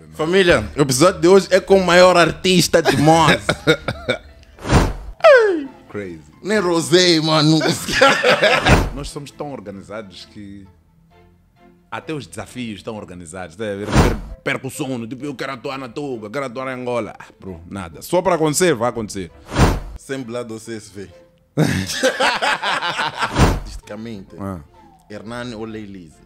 Né? Família, o episódio de hoje é com o maior artista de Mons. Crazy. Nem rosei, mano. Nós somos tão organizados que até os desafios estão organizados. Né? Perco o sono. tipo, eu quero atuar na Tuga, quero atuar em Angola. Ah, bro, nada. Só para acontecer, vai acontecer. Sempre lá do CSV. Artisticamente, ah. Hernani ou Leilize?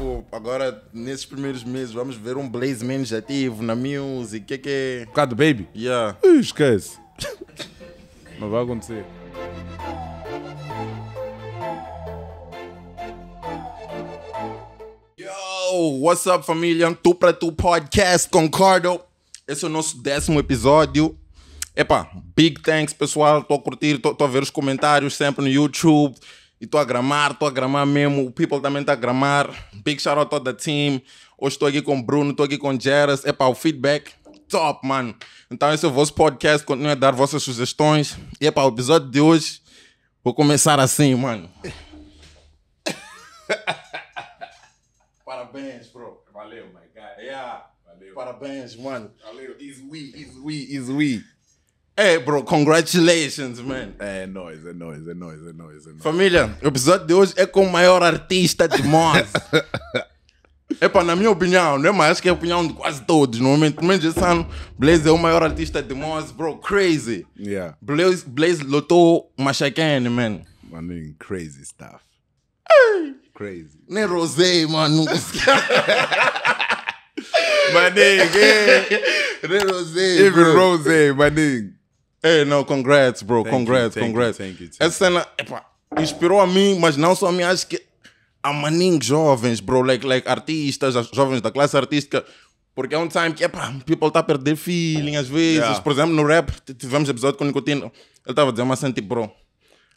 tipo, agora, nesses primeiros meses, vamos ver um Blaze menos ativo na music. que que é? Por causa do Baby? Yeah. Ih, esquece. Não vai acontecer. Yo, what's up, família? Tu pra tu podcast, concordo. Esse é o nosso décimo episódio. Epá, big thanks, pessoal. Estou a curtir, estou a ver os comentários sempre no YouTube. E estou a gramar, estou a gramar mesmo. O people também está a gramar. Big shout out to the team. Hoje estou aqui com o Bruno, estou aqui com o Jairus. É para o feedback top, mano. Então esse é o vosso podcast. Continue a dar vossas sugestões. E é para o episódio de hoje. Vou começar assim, mano. Parabéns, bro. Valeu, my guy. Yeah. Valeu. Parabéns, mano. Valeu. Is we, is we, is we. Hey, é, bro, congratulations, man. É, nóis, é nóis, é nóis, é nóis, é nóis. Família, o episódio de hoje é com o maior artista de Moz. para na minha opinião, não é mais que é a opinião de quase todos. No momento, pelo menos esse ano, Blaze é o maior artista de Moz, bro, crazy. Yeah. Blaze, Blaze lotou Machacane, man. Maninho, crazy stuff. Hey. Crazy. Nem Rosé, mano. maninho, Nem Rosé. Even Rosé, maninho. Ei, não, congrats, bro, thank congrats, you, congrats. You, thank you, thank Essa cena, epa, inspirou a mim, mas não só a mim, acho que a maninhos jovens, bro, like, like artistas, jovens da classe artística, porque é um time que, epa, people está a perder feeling às vezes. Yeah. Por exemplo, no rap, tivemos episódio com o Nicotino, ele estava a dizer uma cena tipo, bro,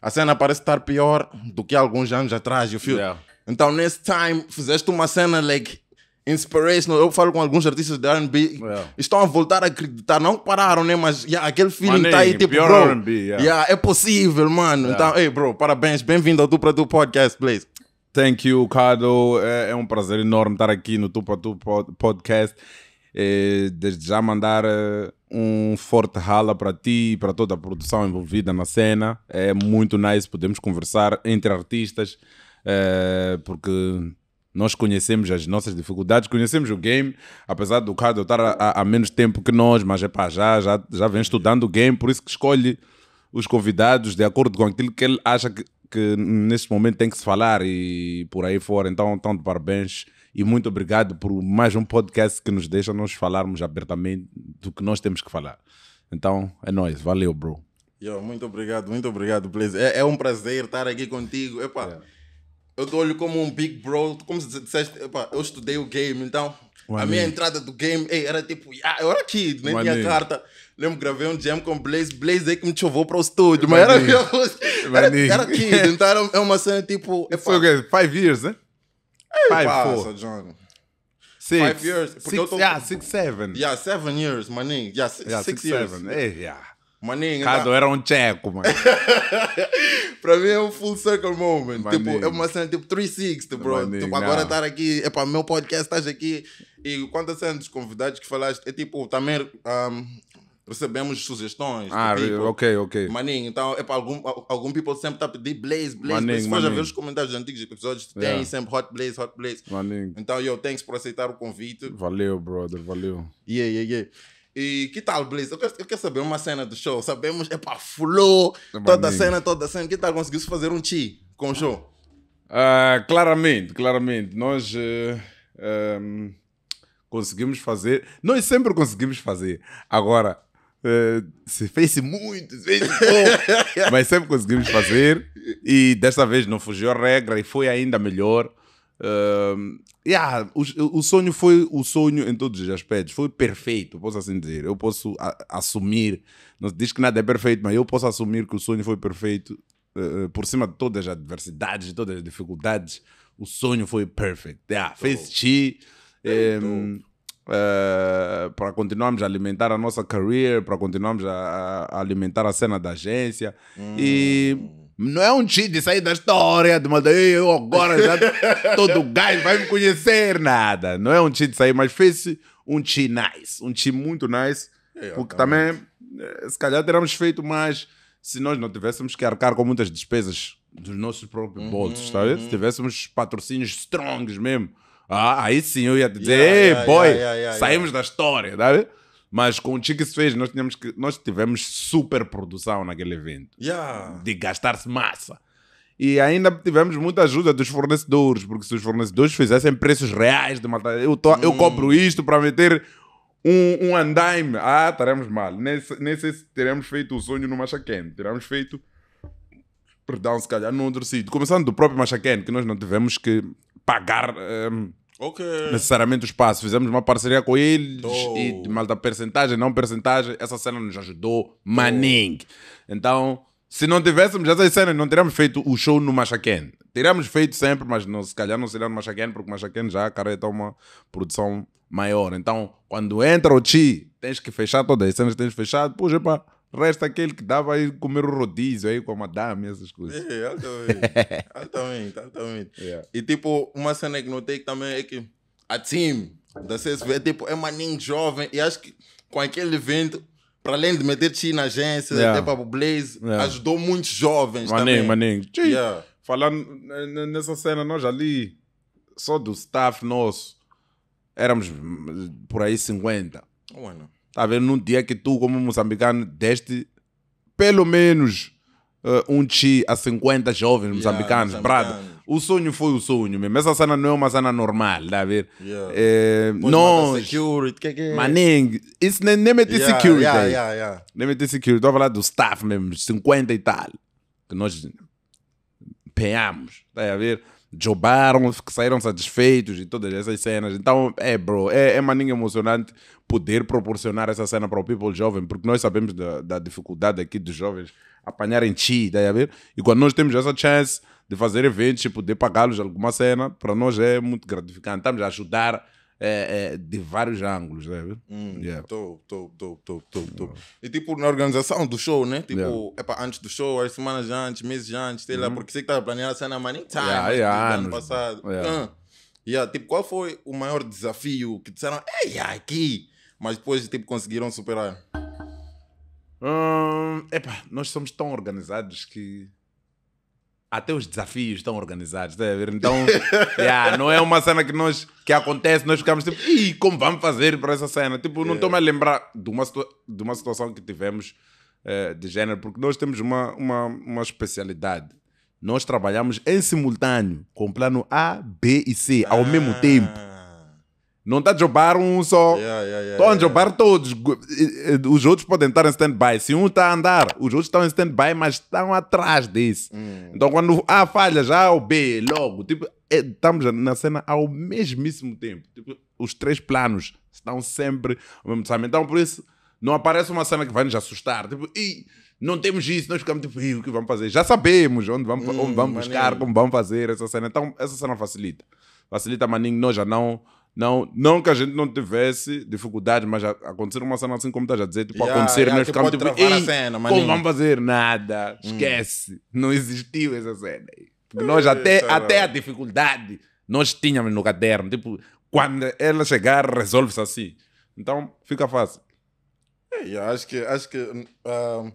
a cena parece estar pior do que alguns anos atrás, eu feel. Yeah. Então, nesse time, fizeste uma cena, like, inspirational. Eu falo com alguns artistas de RB, yeah. estão a voltar a acreditar. Não pararam, né? Mas yeah, aquele feeling está aí, tipo, bro, R&B, yeah. é possível, mano. Então, hey, bro, parabéns. Bem-vindo ao Tu para Tu Podcast, please. Thank you, Cado. É, é, um prazer enorme estar aqui no Tu para Tu Podcast. É, desde já mandar eh, um forte rala para ti e para toda a produção envolvida na cena. É muito nice, podemos conversar entre artistas, é, porque nós conhecemos as nossas dificuldades, conhecemos o game, apesar do Cado estar há menos tempo que nós, mas é para já, já, já vem estudando o game, por isso que escolhe os convidados de acordo com aquilo que ele acha que, que neste momento tem que se falar e por aí fora. Então, estão de parabéns e muito obrigado por mais um podcast que nos deixa nós falarmos abertamente do que nós temos que falar. Então, é nóis. Valeu, bro. Yo, muito obrigado, muito obrigado, Blaze. É, é, um prazer estar aqui contigo. Epa, yeah. É eu dou olho como um big bro, como se disseste, epa, eu estudei o game, então a minha entrada do game ei, era tipo, ah, eu era aqui, nem Minha tinha carta. Lembro, gravei um jam com Blaze, Blaze aí que me chovou para o estúdio, mas era, era, era kid, então era, é uma cena tipo. Epa, o que Five years, né? Ei, Five, five four. John. Six, Five years. six, eu tô... Yeah, six, seven. Yeah, seven years, maninho. Yeah, six, six, six years. Seven. Hey, yeah. Maninho. Cado era um tcheco, mano. Pra mim é um full circle moment. Tipo, Maninho. Tipo, é uma cena tipo 360, bro. Maninho, tipo, agora estar aqui, é para meu podcast, estás aqui. E quantas cenas dos convidados que falaste, é tipo, também. Um, recebemos sugestões. Ah, tipo, tipo, ok, ok. Maninho, então é para algum, algum people sempre tá pedindo blaze, blaze. Maninho, se for já ver os comentários de antigos episódios, tem yeah. sempre hot blaze, hot blaze. Maninho. Então, eu thanks por aceitar o convite. Valeu, brother, valeu. Yeah, yeah, yeah. E que tal, Blaze? Eu quero, eu quero saber uma cena do show. Sabemos, é para fulou é toda a cena, toda a cena. Que tal conseguiu fazer um chi com o show? Uh, claramente, claramente. Nós uh, eh, um, ehm, conseguimos fazer. Nós sempre conseguimos fazer. Agora, uh, se fez muito, se fez pouco, mas sempre conseguimos fazer. E desta vez não fugiu a regra e foi ainda melhor. Uh, Yeah, o, o, sonho foi o sonho em todos os aspectos, foi perfeito, posso assim dizer. Eu posso a, assumir, não diz que nada é perfeito, mas eu posso assumir que o sonho foi perfeito uh, por cima de todas as adversidades, de todas as dificuldades. O sonho foi perfeito. Yeah, fez chi um, uh, eh, para continuarmos a alimentar a nossa carreira, para continuarmos a, a, alimentar a cena da agência hum. e não é um cheat de sair da história, de mandar eu agora já todo gajo vai me conhecer, nada. Não é um cheat de sair, mas fez um cheat nice, um cheat muito nice, porque também, eh, se calhar teríamos feito mais se nós não tivéssemos que arcar com muitas despesas dos nossos próprios uhum, bolsos, tá uhum. Se tivéssemos patrocínios strongs mesmo, ah, aí sim eu ia dizer, yeah, yeah, boy, yeah, saímos da história, tá vendo? Mas com o se fez, nós, tínhamos que, nós tivemos super produção naquele evento. Yeah. De gastar-se massa. E ainda tivemos muita ajuda dos fornecedores, porque se os fornecedores fizessem preços reais de matar, eu, hum. eu compro isto para meter um, um andaime. Ah, estaremos mal. Nesse, nesse teremos feito o sonho no Machaquen. Teremos feito, perdão, se calhar, num outro sítio. Começando do próprio Machaquen, que nós não tivemos que pagar. Um, Ok. Necessariamente o espaço. Fizemos uma parceria com eles Tô. e malta percentagem, não percentagem. Essa cena nos ajudou maning. Então, se não tivéssemos essas cenas, não teríamos feito o show no Machaquen. Teríamos feito sempre, mas não, se calhar não seria no Machaquen, porque o Machaquen já carreta é uma produção maior. Então, quando entra o Chi, tens que fechar todas as cenas, tens fechado. Puxa, pá. Resta aquele que dava aí comer o rodízio aí com a madame, essas coisas. É, altamente. altamente, altamente. Yeah. E tipo, uma cena que notei também é que a team da CSV é tipo, é maninho jovem. E acho que com aquele evento, para além de meter ti na agência, yeah. É. até para o Blaze, yeah. É. ajudou muitos jovens maninho, também. Maninho, maninho. Yeah. Falando nessa cena, nós ali, só do staff nosso, éramos hum, por aí 50. Bueno. Está a ver? Num dia que tu, como moçambicano, deste pelo menos uh, um chi a 50 jovens yeah, moçambicanos. Brado, o sonho foi o sonho mesmo. Essa cena não é uma cena normal, está a ver? Yeah. É, nós. Security, que é que... Isso nem, nem meti yeah, security. Yeah, yeah, yeah. Nem meti security. Estou a falar do staff mesmo, 50 e tal. Que nós penhamos, está a ver? Jobaram, saíram satisfeitos e todas essas cenas. Então, é, bro, é, é maninho emocionante poder proporcionar essa cena para o people jovem, porque nós sabemos da, da dificuldade aqui dos jovens apanharem ti daí a ver? E quando nós temos essa chance de fazer eventos e poder pagá-los alguma cena, para nós é muito gratificante. Estamos a ajudar é, é, de vários ângulos, sabe? Hum, yeah. E tipo, na organização do show, né? Tipo, yeah. para antes do show, as semanas antes, meses antes, sei lá, uhum. porque sei que estava planear a cena many time, yeah, né, yeah, ano passado. Yeah. Ah, yeah, tipo, qual foi o maior desafio que disseram, ei, aqui, mas depois tipo, conseguiram superar? Hum, epa, nós somos tão organizados que até os desafios estão organizados, tá Então, yeah, não é uma cena que nós que acontece, nós ficamos tipo, Ih, como vamos fazer para essa cena? Tipo, não estou-me a lembrar de uma, de uma situação que tivemos uh, de género, porque nós temos uma, uma, uma especialidade. Nós trabalhamos em simultâneo com o plano A, B e C ao mesmo ah. tempo. Não está a jogar um só. Yeah, yeah, yeah, estão a jobar todos. Os outros podem estar em stand-by. Se um está a andar, os outros estão em stand-by, mas estão atrás disso. Mm. Então, quando há falha já o B, logo, tipo, é, estamos na cena ao mesmíssimo tempo. Tipo, os três planos estão sempre ao mesmo tempo. Então, por isso, não aparece uma cena que vai nos assustar. Tipo, e não temos isso, nós ficamos tipo, o que vamos fazer? Já sabemos onde vamos, mm, onde vamos hum, buscar, como vamos fazer essa cena. Então, essa cena facilita. Facilita, maninho, nós já não não, não que a gente não tivesse dificuldade mas acontecer uma cena assim como estás a dizer, tipo, yeah, acontecer, yeah, nós ficamos tipo, a cena, como vamos fazer? Nada, hum. esquece, hum. não existiu essa cena. Porque nós até, até a dificuldade nós tínhamos no caderno, tipo, quando ela chegar, resolve-se assim. Então, fica fácil. É, eu yeah, acho que, acho que uh,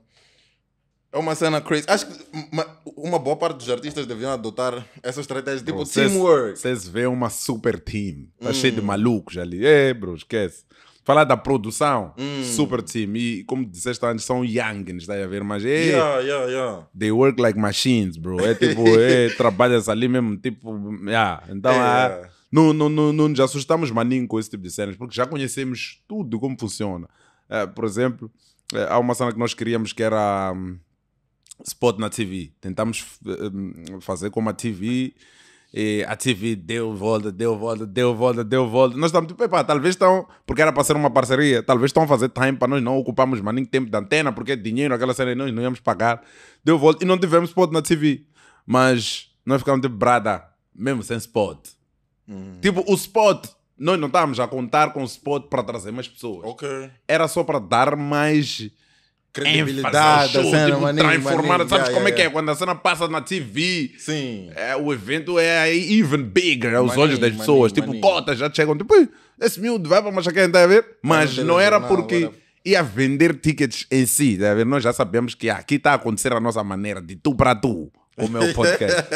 é uma cena crazy. Acho que uma, uma, boa parte dos artistas deviam adotar essa estratégia, tipo bro, teamwork. Vocês vêem uma super team. Está hum. cheio de hum. malucos ali. É, bro, esquece. Falar da produção, hum. super team. E como disseste antes, são youngins, está a ver? Mas é. Yeah, yeah, yeah. They work like machines, bro. É tipo, é, trabalhas ali mesmo, tipo. Yeah. Então, ah, yeah. É, não, não, não, não nos assustamos maninho com esse tipo de cenas, porque já conhecemos tudo como funciona. É, por exemplo, eh, há uma cena que nós queríamos que era. Hum, spot na TV. Tentámos eh, eh, fazer como a TV. E a TV deu volta, deu volta, deu volta, deu volta. Nós estamos tipo, epá, talvez estão, porque era para ser uma parceria, talvez estão a fazer time para nós não ocuparmos mais nem tempo da antena, porque é dinheiro, aquela série nós não íamos pagar. Deu volta e não tivemos spot na TV. Mas nós ficamos tipo, brada, mesmo sem spot. Hum. Tipo, o spot, nós não estávamos a contar com o spot para trazer mais pessoas. Okay. Era só para dar mais credibilidade, show, cena, tipo, maninho, tá transformada. Maninho, Sabes yeah, como é yeah, é que é? Quando a cena passa na TV, Sim. É, o evento é even bigger aos é maninho, olhos das pessoas. Tipo, cotas já chegam, tipo, esse miúdo vai para quem está a ver? Mas não, não era jornal, porque era... ia vender tickets em si, está a ver? Nós já sabemos que aqui está a acontecer a nossa maneira, de tu para tu o meu podcast.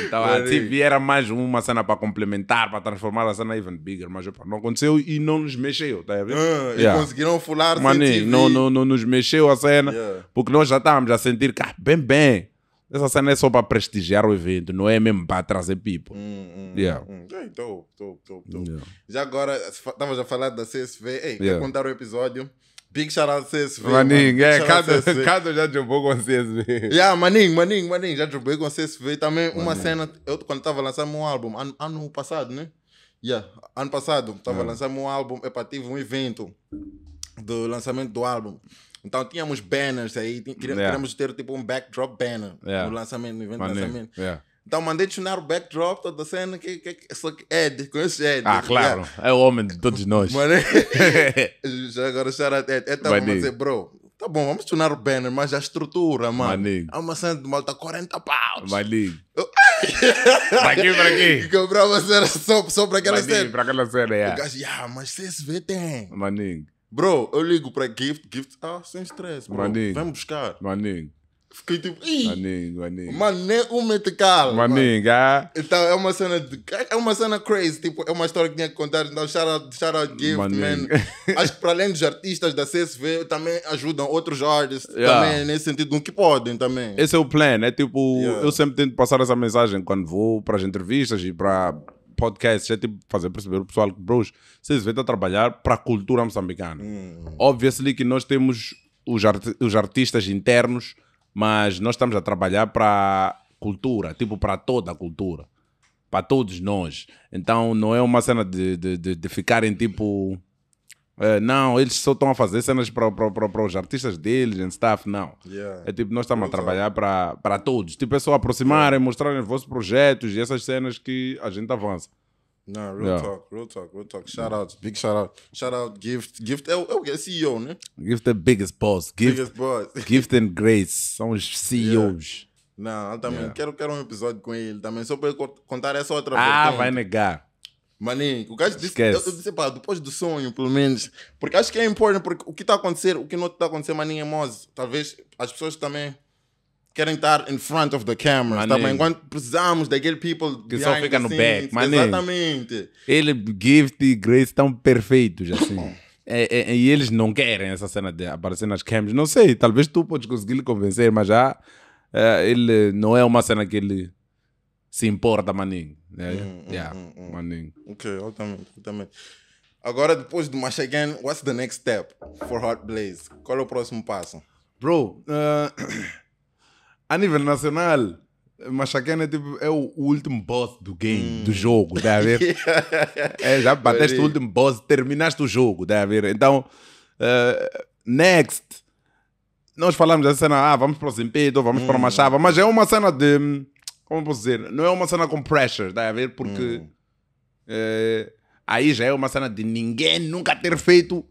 então a TV era mais uma cena para complementar, para transformar a cena even bigger, mas opa, não aconteceu e não nos mexeu, tá a ver? Uh, yeah. E conseguiram fular Mano, não, não, não nos mexeu a cena, yeah. porque nós já estávamos a sentir que, ah, bem, bem, essa cena é só para prestigiar o evento, não é mesmo para trazer people. Hum, hum, hum yeah. Hum. Ei, Yeah. Já agora, estavas a falar da CSV, ei, yeah. quer contar o episódio? Big shout out CSV. mano. é, cada, cada já jogou com CSV. Yeah, maninho, maninho, maninho, já joguei com CSV. Também uma cena, eu quando estava lançando um álbum, ano, passado, né? Yeah, ano passado, estava ah. lançando um álbum, epa, tive um evento do lançamento do álbum. Então tínhamos banners aí, queríamos ter tipo um backdrop banner no lançamento, no evento do lançamento. Então mandei adicionar o backdrop toda a cena. Que, que, só que Ed, conheces Ed? Ah, tá claro. É, é o homem de todos nós. Mano, já agora chara Ed. Então tá vamos dizer, é, bro, tá bom, vamos adicionar o banner, mas a estrutura, mano. Manigo. É uma cena de malta 40 paus. Manigo. pra quê, pra quê? Comprava cena só, só pra aquela Manigo, cena. Pra aquela cena, é. O gajo, ah, mas CSV tem. Manigo. Bro, eu ligo pra Gift, Gift, ah, sem estresse, bro. Manigo. Vem buscar. Manigo. Fiquei tipo, ih, maninho, maninho. mané um metical. Maninho, ah. Então é uma cena de, é uma cena crazy, tipo, é uma história que tinha que contar. Então, shout out, shout out Gift, maninho. man. Acho que para além dos artistas da CSV, também ajudam outros artistas yeah. também, nesse sentido, no que podem também. Esse é o plano, é tipo, yeah. eu sempre tento passar essa mensagem quando vou para as entrevistas e para podcasts, é tipo fazer perceber o pessoal que, bros, CSV está a trabalhar para a cultura moçambicana. Obviamente hum. Obviously que nós temos os, art os artistas internos mas nós estamos a trabalhar para cultura, tipo para toda a cultura, para todos nós. Então não é uma cena de, de, de, de ficarem tipo. Uh, não, eles só estão a fazer cenas para, para, para, os artistas deles e stuff, não. Yeah. É tipo, nós estamos a trabalhar para, para todos. Tipo, é só aproximarem, yeah. mostrarem os vossos projetos e essas cenas que a gente avança não real yeah. talk, real talk, real talk. Shout out big shout out. Shout out, Gift. Gift é o, é CEO, né? Gift é biggest boss. Gift, biggest boss. Gift and Grace são os CEOs. Yeah. Não, eu também yeah. quero, quero um episódio com ele também, só para contar essa outra vez. Ah, vai negar. Maninho, o gajo disse, eu, eu disse pá, depois do sonho, pelo menos. Porque acho que é importante, porque o que está a acontecer, o que não está a acontecer, maninho, é mose. Talvez as pessoas também querem estar in front of the camera também. Tá Quando precisamos daquele people que só fica no scenes, back, mané. Exatamente. Ele, Gift e Grace estão perfeitos, assim. é, é, e eles não querem essa cena de aparecer nas câmeras. Não sei, talvez tu podes conseguir lhe convencer, mas já é, ele não é uma cena que ele se importa, maninho. né? hum, hum yeah, hum, hum, maninho. Ok, eu também. Agora, depois do Mash Again, what's the next step for Hot Blaze? Qual é o próximo passo? Bro, uh... a nível nacional, Machaquena é, tipo, é o último boss do game, hum. do jogo, dá a ver? é, já bateste o último boss, terminaste o jogo, dá a ver? Então, uh, next. Nós falamos da cena, ah, vamos para o Zimpedo, vamos hum. para uma chave. mas é uma cena de. Como posso dizer? Não é uma cena com pressure, dá a ver? Porque. Hum. Uh, aí já é uma cena de ninguém nunca ter feito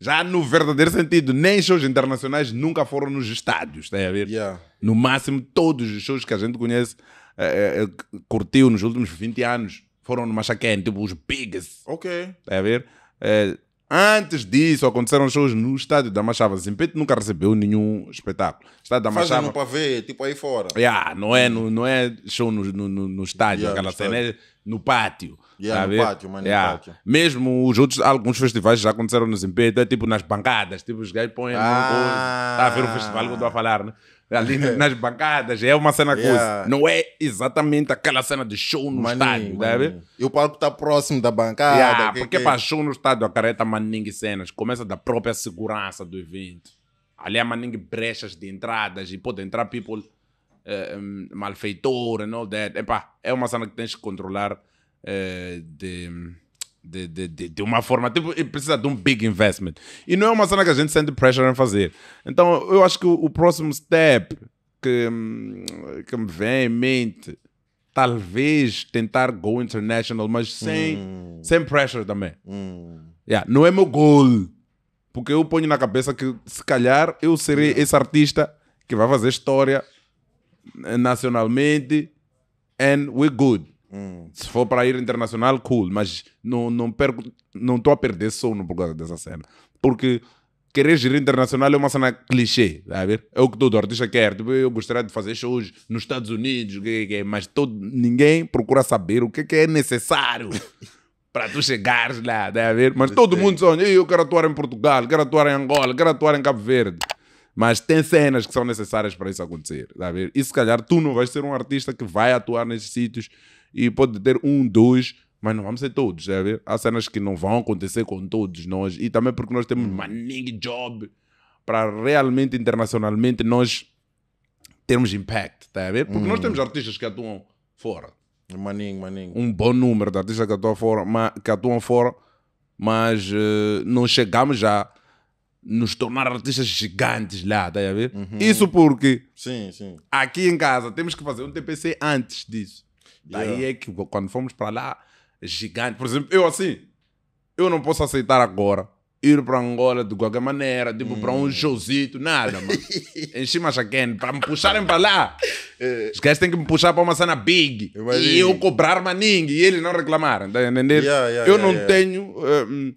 já no verdadeiro sentido, nem shows internacionais nunca foram nos estádios, está a ver? Yeah. No máximo, todos os shows que a gente conhece, é, é, curtiu nos últimos 20 anos, foram no Machaquém, tipo os biggest. Ok. Está a ver? É, Antes disso, aconteceram shows no estádio da Machava. Zimpeto nunca recebeu nenhum espetáculo. Estádio da Machava. Fazem para ver, tipo aí fora. Yeah, não, é, não é show no, no, no estádio, yeah, aquela no cena estádio. é no pátio. Yeah, no pátio, mano, yeah. no pátio. Mesmo os outros, alguns festivais já aconteceram no Zimpeto, é tipo nas bancadas, tipo os gajos põem. Ah. Está a ver o festival que eu estou a falar, né? ali é. nas bancadas, é uma cena yeah. É. coisa. Não é exatamente aquela cena de show no maninho, estádio, sabe? E o palco está próximo da bancada. Yeah, que, porque que... para show no estádio a careta maningue cenas, começa da própria segurança do evento. Ali há maningue brechas de entradas e pode entrar people uh, eh, malfeitor and all that. é uma cena que tens que controlar uh, de de, de, de, de, uma forma, tipo, precisa de um big investment. E não é uma cena que a gente sente pressure em fazer. Então, eu acho que o, o próximo step que, hum, que me vem em mente, talvez tentar go international, mas sem, hum. sem pressure também. Hum. Yeah, não é meu goal. Porque eu ponho na cabeça que, se calhar, eu serei esse artista que vai fazer história nacionalmente and we're good. Hum, se for para ir internacional, cool, mas não não perco, não estou a perder sono por causa dessa cena. Porque querer girar internacional é uma cena clichê, tá a ver? É o que todo artista quer. Tipo, eu gostaria de fazer shows nos Estados Unidos, mas todo, ninguém procura saber o que, é necessário para tu chegares lá, tá a ver? Mas todo mundo sonha, eu quero atuar em Portugal, quero atuar em Angola, quero atuar em Cabo Verde. Mas tem cenas que são necessárias para isso acontecer, tá a ver? E se calhar tu não vais ser um artista que vai atuar nesses sítios e pode ter um, dois, mas não vamos ser todos, já ver? Há cenas que não vão acontecer com todos nós e também porque nós temos hum. maning job para realmente internacionalmente nós termos impact, tá a ver? Porque nós hum. temos artistas que atuam fora. Maninho, maninho. Um bom número de artistas que atuam fora, mas, que atuam fora, mas uh, eh, não chegamos já nos tornar artistas gigantes lá, tá a ver? Uhum. Isso porque sim, sim. aqui em casa temos que fazer um TPC antes disso. Daí yeah. é que quando fomos para lá, gigante. Por exemplo, eu assim, eu não posso aceitar agora ir para Angola de qualquer maneira, tipo hum. para um Josito, nada, mano. Enchi uma para me puxarem para lá. É. Os gajos têm que me puxar para uma cena big Imagina. e eu cobrar maningue e eles não reclamarem, tá entender Yeah, yeah, eu não tenho. Hum,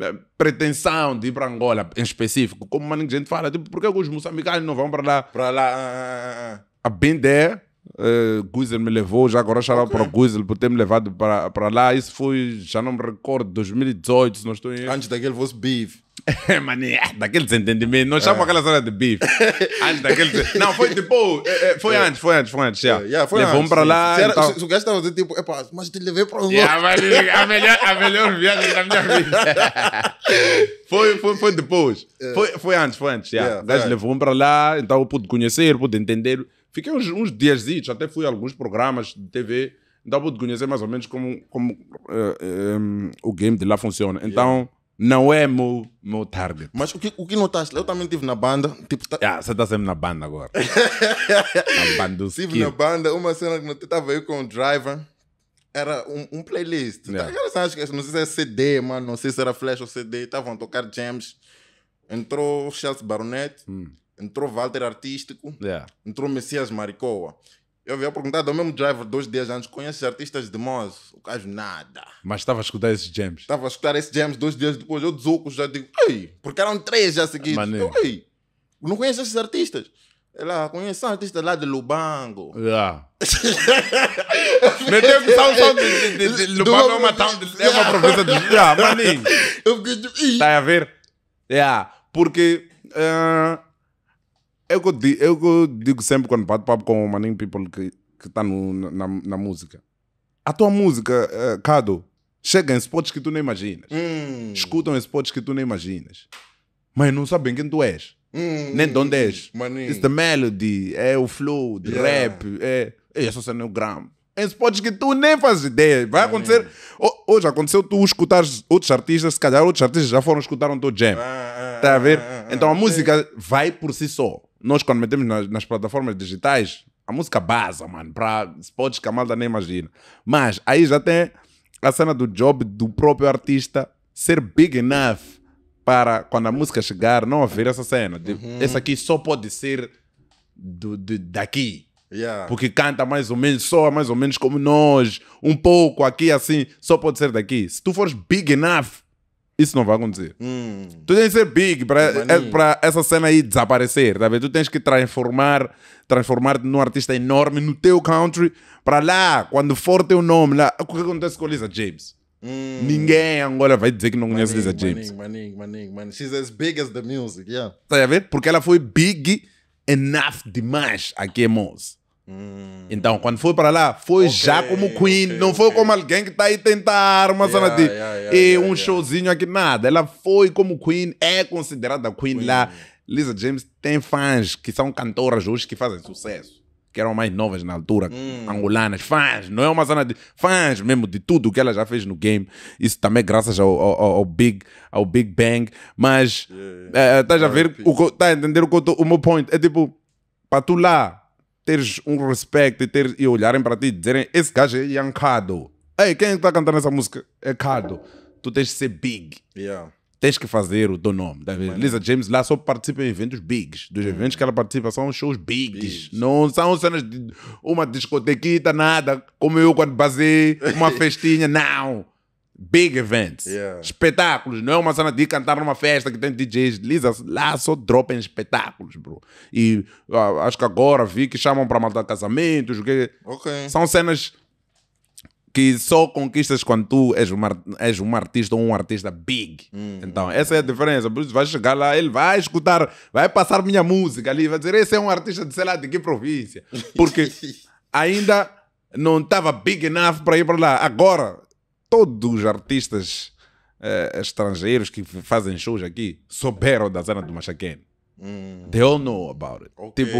eh, pretensão de ir para Angola em específico, como a gente fala, tipo, por que os moçambicanos não vão para lá? Para lá. Uh, uh, uh. been there, Uh, Guizel me levou, já agora xará okay. para o Guizel por ter me levado para, lá. Isso foi, já não me recordo, 2018, se não estou em. Antes daquele vosso beef. Mané, daqueles entendimentos, não chama é. aquela história de bife. antes daqueles. Não, foi depois, tipo, eh, eh, Foi é. antes, foi antes, foi antes. É, yeah. Yeah, yeah Levou-me para lá. Se, era, então... se o gajo estava tipo, epá, mas te levei para um yeah, a, melhor, a melhor viagem da minha vida. foi, foi, foi depois. É. Foi, foi antes, foi antes. Yeah. Yeah, o gajo levou-me para lá, então eu pude conhecer, pude entender Fiquei uns, uns dias, até fui a alguns programas de TV, então pude conhecer mais ou menos como, como uh, eh, um, eh, o game de lá funciona. Então, não é meu, meu target. Mas o que, o que notaste? Eu também estive na banda. Tipo, tá... yeah, você está sempre na banda agora. na banda Estive na banda, uma cena que eu estava eu com o driver era um, um playlist. Yeah. Tá não sei se era é CD, mano, não sei se era flash ou CD, estavam a tocar jams. Entrou Charles Baronet, hum entrou Walter Artístico, yeah. entrou Messias Maricoa. Eu havia perguntado ao mesmo driver dois dias antes: conhece artistas de Moz? O caso nada. Mas estava a escutar esses jams? Estava a escutar esses jams dois dias depois. Eu desuco, já digo: ei, porque eram três já seguidos. Maneiro. Eu, ei, não conheço esses artistas? Ela ah, conhece um artista lá de Lubango. Yeah. Meteu que são só de, de, de, de Lubango, é uma, town, é uma província de. Yeah, maninho. Está tipo, a ver? Yeah, porque. Uh, é o que eu digo, sempre quando bato papo com o Maninho People que está na, na, música. A tua música, eh, Cado, chega em spots que tu nem imaginas. Hum. Escutam em spots que tu nem imaginas. Mas não sabem quem tu és. Hum, nem de onde és. Maninho. It's the melody, é o flow, de yeah. rap, é, é só ser no gram. Em spots que tu nem fazes ideia. Vai acontecer. Hoje aconteceu tu escutares outros artistas, se calhar outros artistas já foram escutar o teu jam. Ah, ah, tá a ver? Ah, ah então a ah, música vai por si só nós quando metemos nas, nas plataformas digitais, a música baza, mano, para spots que a malda nem imagina. Mas aí já tem a cena do job do próprio artista ser big enough para quando a música chegar, não haver essa cena. De, uhum. Essa aqui só pode ser do, de, daqui. Yeah. Porque canta mais ou menos, soa mais ou menos como nós, um pouco aqui assim, só pode ser daqui. Se tu fores big enough isso não vai acontecer. Hum. Tu tens que ser big para é essa cena aí desaparecer, tá Tu tens que transformar transformar-te num artista enorme no teu country para lá, quando for teu nome lá. O que acontece com Lisa James? Hum. Ninguém em Angola vai dizer que não conhece Lisa James. Maninho, maninho, maninho. She's as big as the music, yeah. Tá a ver? Porque ela foi big enough demais aqui em Mons. Hum. Então, quando foi para lá, foi okay, já como Queen, okay, não foi okay. como alguém que está aí tentar uma yeah, de Yeah, yeah, e um showzinho aqui, nada. Ela foi como Queen, é considerada Queen, Queen. lá. Lisa James tem fãs que são cantoras hoje que fazem sucesso, que eram mais novas na altura, hum. angolanas, fãs, não é uma zona de fãs mesmo de tudo que ela já fez no game. Isso também é graças ao, ao, ao, Big, ao Big Bang. Mas estás yeah, é, tá a ver, estás a entender o, o meu point? É tipo, para tu lá teres um respeito e, ter, e olharem para ti e dizerem esse gajo é yancado. Ei, quem é está cantando essa música é Cado. Tu tens de ser big. Yeah. Tens que fazer o teu nome. Tá Lisa James lá só participa em eventos bigs. Dos hum. eventos que ela participa são shows bigs. bigs. Não são cenas de uma discotequita, nada. Como eu quando basei, uma festinha, não big events. Yeah. Espetáculos. Não é uma cena de cantar numa festa que tem DJs. Lisa, lá só dropem espetáculos, bro. E uh, acho que agora vi que chamam para matar casamentos. Que okay. São cenas que só conquistas quando tu és uma, és uma artista ou um artista big. Uhum. então, essa é a diferença. Por isso, vai chegar lá, ele vai escutar, vai passar minha música ali, vai dizer: esse é um artista de sei lá de que província. Porque ainda não estava big enough para ir para lá. Agora, todos os artistas uh, estrangeiros que fazem shows aqui souberam da cena do Machaquene. Hum. They all know about it. Okay. Tipo,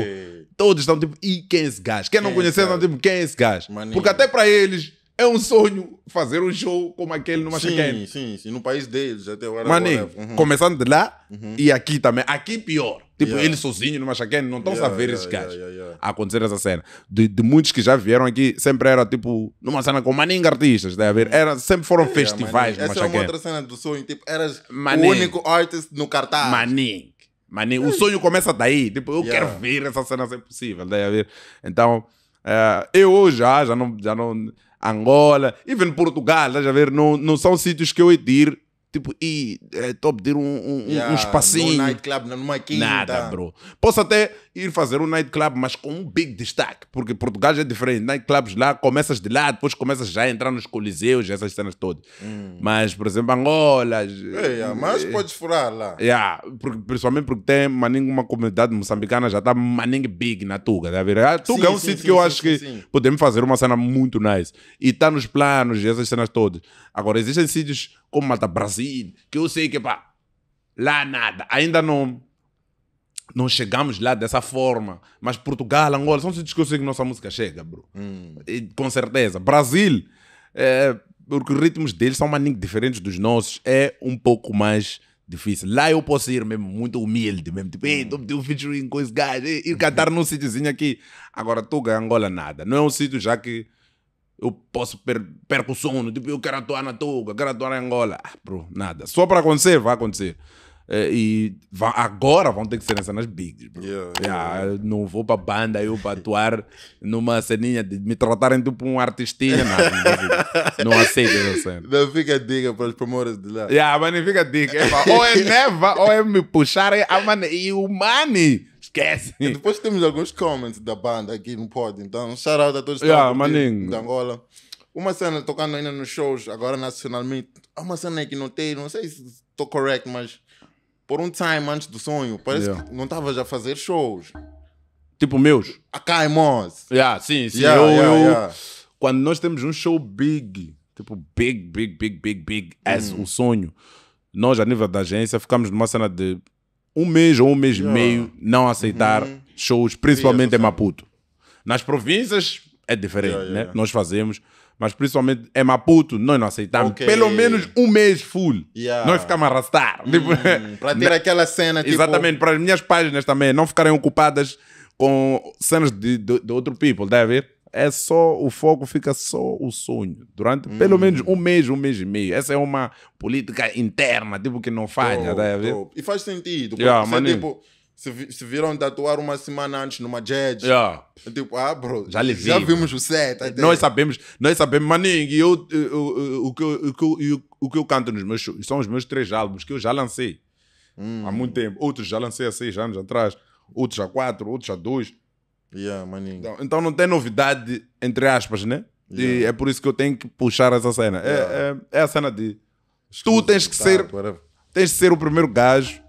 todos estão tipo, e quem é esse gajo? Quem, quem não é conhecer, estão tipo, quem é esse gajo? Porque até para eles é um sonho fazer um show como aquele no Machaquene. Sim, sim, sim, no país deles até agora. uhum. começando de lá uhum. e aqui também. Aqui pior. Tipo, yeah. ele sozinho no Machaquene, não estão yeah, a ver yeah, esses gajos. Yeah, Acontecer essa cena. De, de, muitos que já vieram aqui, sempre era tipo numa cena com maninho artistas, deve tá ver? Era, sempre foram festivais no Machaquene. Essa é uma outra cena do sonho. Tipo, eras o único artista no cartaz. Maninho. Maninho. O sonho começa daí. Tipo, eu quero ver essa cena se é possível, deve tá ver? Então, uh, eu hoje já, já não... Já não Angola, even Portugal, já ver? Não, não são sítios que eu ir tipo, ir é, obter um, um, yeah, um espacinho. nightclub, numa quinta. Nada, bro. Posso até ir fazer um nightclub, mas com um big destaque, porque Portugal já é diferente. Nightclubs lá, começas de lá, depois começas já a entrar nos coliseus, essas cenas todas. Hum. Mas, por exemplo, Angola... É, mas eh, podes furar lá. Yeah, porque, principalmente porque tem maninho, uma comunidade moçambicana já está maninho big na Tuga, tá verdade ah, Tuga é sim, é um sim, sítio sim, que eu acho que podemos fazer uma cena muito nice. E está nos planos, essas cenas todas. Agora, existem sítios como a Brasil, que eu sei que pá, lá nada, ainda não não chegamos lá dessa forma. Mas Portugal, Angola, são sítios que eu sei que nossa música chega, bro. Hum. E, com certeza. Brasil, é, porque os ritmos deles são maninho diferentes dos nossos, é um pouco mais difícil. Lá eu posso ir mesmo muito humilde, mesmo tipo, ei, estou um featuring com esse gajo, ir cantar num sítiozinho aqui. Agora, Tuga, Angola, nada. Não é um sítio já que eu posso per perco o sono, tipo, eu quero atuar na Tuga, quero atuar em Angola. Ah, bro, nada. Só para acontecer, vai acontecer. É, e agora vão ter que ser nas cenas big. Yeah, yeah, ah, yeah. Não vou para banda eu para atuar numa ceninha de me tratarem tipo um artistinha. Não, não aceito essa cena. Não fica dica para os promotores de lá. Yeah, mas não fica dica. É, ou é neva, ou é me puxarem a mano. E o money esquece. E depois temos alguns comments da banda aqui no pod, então shout out a todos yeah, maninho. da Angola. Uma cena, tocando ainda nos shows, agora nacionalmente, há uma cena que notei, não sei se estou correto, mas por um time antes do sonho, parece yeah. que não já a fazer shows. Tipo meus? A Caimos. Yeah, sim, sim. Yeah, eu, yeah, eu, quando nós temos um show big, tipo big, big, big, big, big, as hum. um sonho, nós, a nível da agência, ficamos numa cena de um mês ou um mês e meio não aceitar uhum. shows, principalmente em Maputo. Nas províncias é diferente, né? Nós fazemos mas principalmente em Maputo, nós não aceitamos. Okay. Pelo menos um mês full. Yeah. Nós ficamos a arrastar. Hum, tipo, para ter né? aquela cena. Tipo... Exatamente, para as minhas páginas também não ficarem ocupadas com cenas de, de, de outro people, deve tá ver? é só o foco fica só o sonho durante hum. pelo uhum. menos um mês um mês e meio essa é uma política interna tipo que não falha tá e faz sentido yeah, você, tipo se, se viram tatuar uma semana antes numa jet Yeah. É tipo, ah, bro, já, vi. vimos o set. Tá Até. Nós sabemos, nós sabemos, maninho, e eu, o, que eu, o, que eu, o que eu canto nos meus shows são os meus três álbuns que eu já lancei hum. há muito hum. tempo. Outros já lancei há seis anos atrás, outros há quatro, outros há dois. Yeah, maninho. Então, então não tem novidade, entre aspas, né? Yeah. E é por isso que eu tenho que puxar essa cena. É, yeah. É, é, é, a cena de. tu tens que tá, ser. Tens que ser o primeiro gajo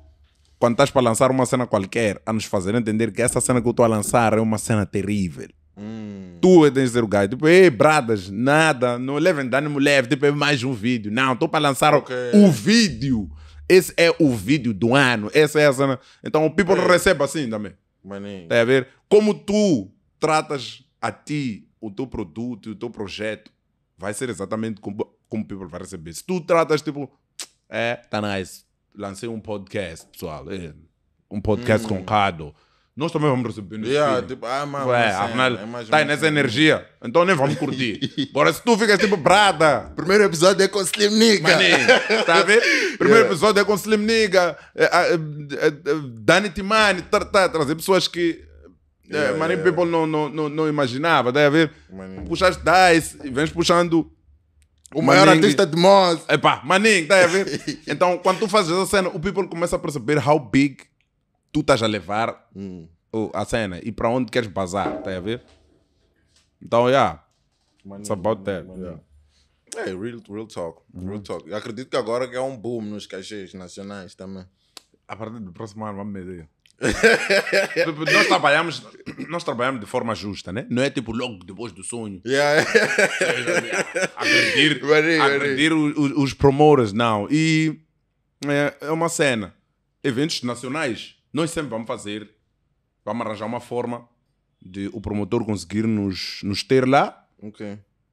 quando estás para lançar uma cena qualquer a nos fazer entender que essa cena que eu estou a lançar é uma cena terrível. Hum. Tu é tens que ser o gajo. Tipo, ei, bradas, nada, não levem dano, me leve. Tipo, é mais um vídeo. Não, estou para lançar okay. o vídeo. Esse é o vídeo do ano. Essa é a cena. Então o people é. recebe assim também. Maninho. Tá a ver? Como tu tratas a ti, o teu produto e o teu projeto, vai ser exatamente como, como o people vai receber. Se tu tratas tipo, é, tá nice, lancei um podcast, pessoal, é, um podcast hum. com Cado nós também vamos receber nesse yeah, filme. Tipo, ah, Ué, afinal, é tá nessa energia, então nem vamos curtir. Agora, se tu ficas tipo, brada. Primeiro episódio é com Slim Nigga. tá Primeiro yeah. episódio é com Slim Nigga. É, é, é, é Dani Timani, tá, tá, trazer tá, tá, pessoas que é, yeah, Money yeah, People não, não, não, não imaginava, tá a ver? Maninho. Puxaste Dice e vens puxando o maior Maning. artista de Moz. Epá, maninho, tá a ver? então, quando tu fazes essa cena, o people começa a perceber how big tu estás a levar hum. a cena e para onde queres bazar, tá a ver? Então, yeah. Mano, it's about that. Yeah. É, hey, real, real talk. Uhum. Real talk. Eu acredito que agora que é um boom nos cachês nacionais também. A partir do próximo ano, vamos medir. Tipo, nós trabalhamos nós trabalhamos de forma justa né não é tipo logo depois do sonho yeah. agredir, agredir Os, os promotores não e é, é uma cena eventos nacionais nós sempre vamos fazer, vamos arranjar uma forma de o promotor conseguir nos, nos ter lá.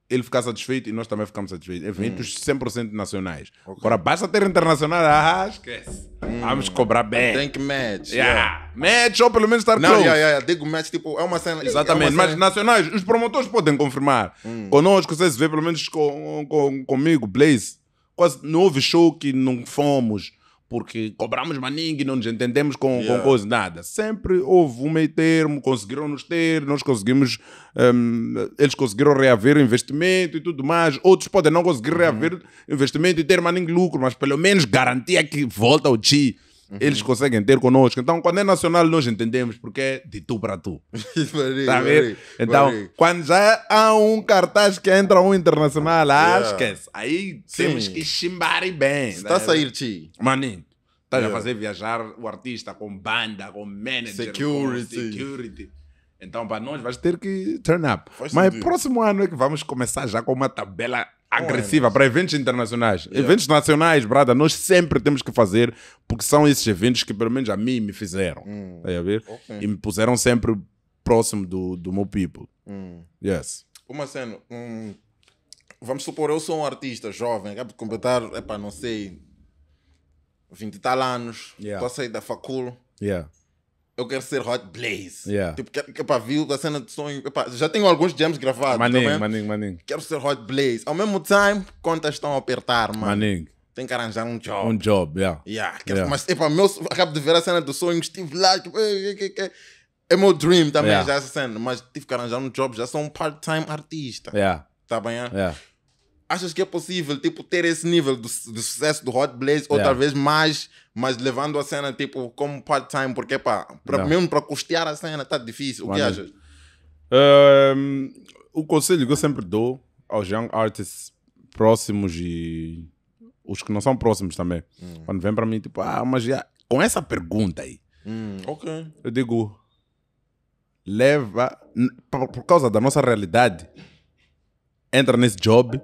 ele ficar satisfeito e nós também ficamos satisfeitos. Eventos hum. 100% nacionais. Okay. Agora, basta ter internacional, ah, esquece. Hum. Vamos cobrar bem. Tem que match. Yeah. yeah. Match ou pelo menos estar Não, close. Yeah, yeah, Digo match, tipo, é uma cena... Exatamente, é uma mas nacionais, os promotores podem confirmar. Hum. Conosco, vocês vê pelo menos com, com, comigo, Blaze, quase não houve show que não fomos porque cobramos maningue e não nos entendemos com, yeah. com coisa, nada. Sempre houve um meio termo, conseguiram nos ter, nós conseguimos, um, eles conseguiram reaver o investimento e tudo mais. Outros podem não conseguir reaver uhum. investimento e ter maningue lucro, mas pelo menos garantia que volta o G uhum. eles conseguem ter conosco. Então, quando é nacional, nós entendemos porque é de tu para tu. Marinho, tá Marinho, então, quando já há um cartaz que entra um internacional, ah, yeah. ah, esquece. Aí Sim. temos que chimbar e bem. Está né? tá a sair, Ti. Maninho. Está yeah. a fazer viajar o artista com banda, com manager, security. Com security. Então, para nós, vais ter que turn up. Faz Mas sentido. próximo ano é que vamos começar já com uma tabela agressiva para eventos internacionais. Yeah. Eventos nacionais, brada, nós sempre temos que fazer, porque são esses eventos que pelo menos a mim me fizeram. Tá a ver? Okay. E me puseram sempre próximo do, do meu people. Hum. Yes. Uma cena, hum, vamos supor, eu sou um artista jovem, acabo é, de completar, epá, não sei, 20 e tal anos, estou yeah. a sair da facul. Yeah eu quero ser Hot Blaze. Yeah. Tipo, quero, epa, vi a cena de sonho. Epa, já tenho alguns jams gravados. Maning, tá maning, maning. Quero ser Hot Blaze. Ao mesmo time, contas estão a apertar, mano. Maning. Tem que arranjar um job. Um job, yeah. yeah, quero, yeah. Mas, epa, meu, acabo de ver a cena do sonho, estive lá. Tipo, é meu dream também, yeah. já essa cena. Mas tive que arranjar um job, já sou um part-time artista. Yeah. Tá bem? É? Yeah achas que é possível, tipo, ter esse nível do, sucesso do Hot Blaze, ou yeah. talvez mais, mas levando a cena, tipo, como part-time, porque, para mesmo para custear a cena tá difícil. O Mano. que achas? Um, ehm, o conselho que eu sempre dou aos young artists próximos e os que não são próximos também, hum. quando vem para mim, tipo, ah, mas já, com essa pergunta aí, hum, eu digo, leva, por causa da nossa realidade, entra nesse job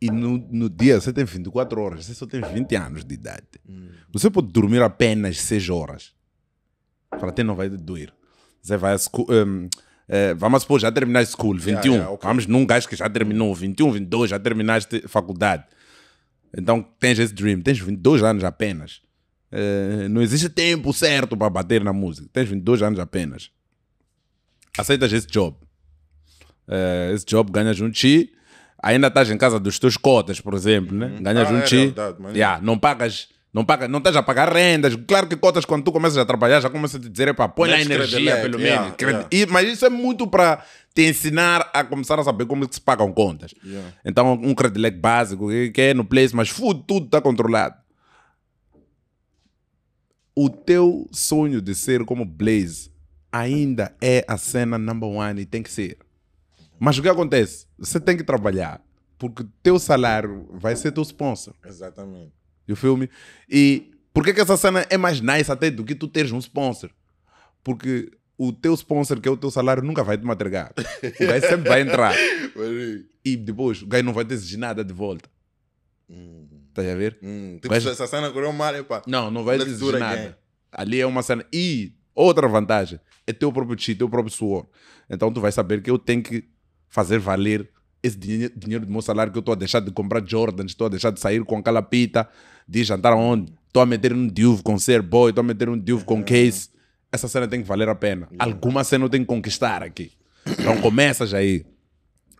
e no, no, dia você tem 24 horas, você só tem 20 anos de idade. Hum. Você pode dormir apenas 6 horas. Para até não vai doer. Você vai a school, um, é, vamos supor, já terminaste school, 21. Yeah, yeah, okay. Vamos num gajo que já terminou, 21, 22, já terminaste faculdade. Então tens esse dream, tens 22 anos apenas. Uh, não existe tempo certo para bater na música. Tens 22 anos apenas. Aceitas esse job. Uh, esse job ganhas um chi ainda estás em casa dos teus cotas, por exemplo, né? Hum. Ganhas ah, um é Verdade, yeah, não pagas. Não, pagas, não estás a pagar rendas. Claro que cotas, quando tu começas a trabalhar, já começa a te dizer, pá, põe A é energia, pelo menos. Yeah, mas isso é muito para te ensinar a começar a saber como é se pagam contas. Yeah. Então, um credilec básico, que é no place, mas food, tudo está controlado. O teu sonho de ser como Blaze ainda é a cena number one e tem que ser. Mas o que acontece? Você tem que trabalhar, porque teu salário vai ser teu sponsor. Exatamente. E o filme. E por que essa cena é mais nice até do que tu teres um sponsor? Porque o teu sponsor, que é o teu salário, nunca vai te matrigar. O gajo sempre vai entrar. e depois o gajo não vai te exigir nada de volta. Hum. Estás a ver? Hum. Tipo, gajo... essa cena correu mal, epá. Não, não vai te exigir nada. Ali é uma cena. E outra vantagem é teu próprio chi, teu próprio suor. Então tu vais saber que eu tenho que fazer valer esse dinheiro do meu salário que eu estou a deixar de comprar Jordans, estou a deixar de sair com aquela pita de jantar onde? Estou a meter um Dilve com ser boy, estou a meter um Dilve com é. case. Essa cena tem que valer a pena. Alguma cena eu tenho que conquistar aqui. Então começa já aí.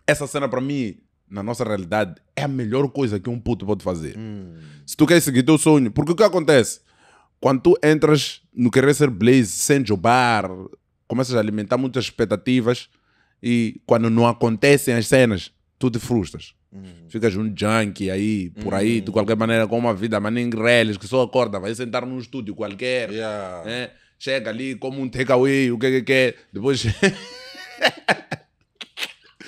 Essa cena para mim, na nossa realidade, é a melhor coisa que um puto pode fazer. Hum. Se tu queres seguir teu sonho, porque o que acontece? Quando tu entras no querer ser blaze sem jogar, começas a alimentar muitas expectativas e quando não acontecem as cenas, tu te frustras. Uhum. Ficas um junkie aí, por uhum. aí, de qualquer maneira, com uma vida mas nem reles, que só acorda, vai sentar num estúdio qualquer, yeah. né? chega ali, como um takeaway, o que é que quer, é, depois.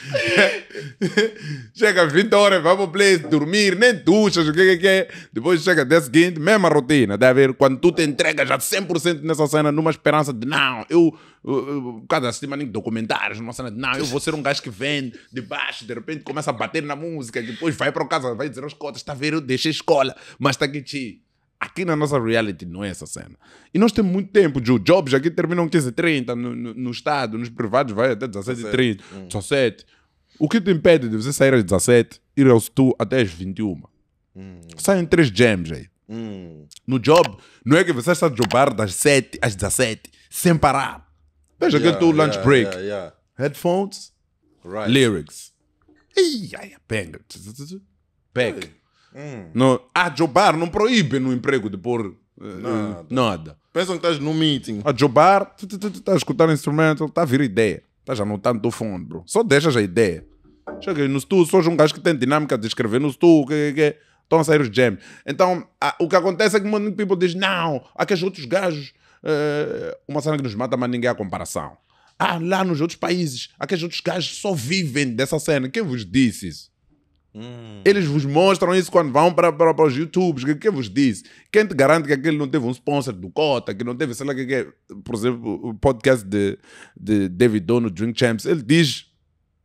chega às 20 horas, vamos para o place, dormir, nem duchas, o que é que é. Depois chega dia seguinte, mesma rotina. Deve haver quando tu te entregas já 100% nessa cena, numa esperança de não, eu, por causa da cinema, nem documentários, numa cena de não, eu vou ser um gajo que vende de baixo, de repente começa a bater na música, depois vai para o casa, vai dizer as cotas, está a ver, eu deixei escola, mas está aqui, Aqui na nossa reality não é essa cena. E nós temos muito tempo, Ju. Jobs aqui terminam 15h30 no, no, no, Estado, nos privados vai até 17h30, 17. Hum. O que te impede de você sair às 17 e ir ao Stu até às 21? Hum. Saem três jams aí. Hum. No job, não é que você está a jogar das 7 às 17, sem parar. Veja yeah, aquele teu yeah, lunch break. Yeah, Headphones, right. lyrics. Ia, ia, é bang. Back. É. no a jobar não proíbe no emprego de pôr uh, nada. nada. Pensam que estás num meeting. A jobar, estás a escutar instrumento, está a vir ideia. Estás anotando do fundo, bro. Só deixas a ideia. Chega no stu, sou um gajo que tem dinâmica de escrever no stu, que, que, que. estão a sair os gems Então, a, o que acontece é que many people diz, não, aqueles outros gajos, uh, uma cena que nos mata, mas ninguém a comparação. Ah, lá nos outros países, aqueles outros gajos só vivem dessa cena. Quem vos disse isso? Hum. Eles vos mostram isso quando vão para, para, para os YouTubes. que, que vos disse? Quem te garante que aquele não teve um sponsor do Cota, que não teve, sei lá que é, por exemplo, o podcast de, de David Dono, Drink Champs, ele diz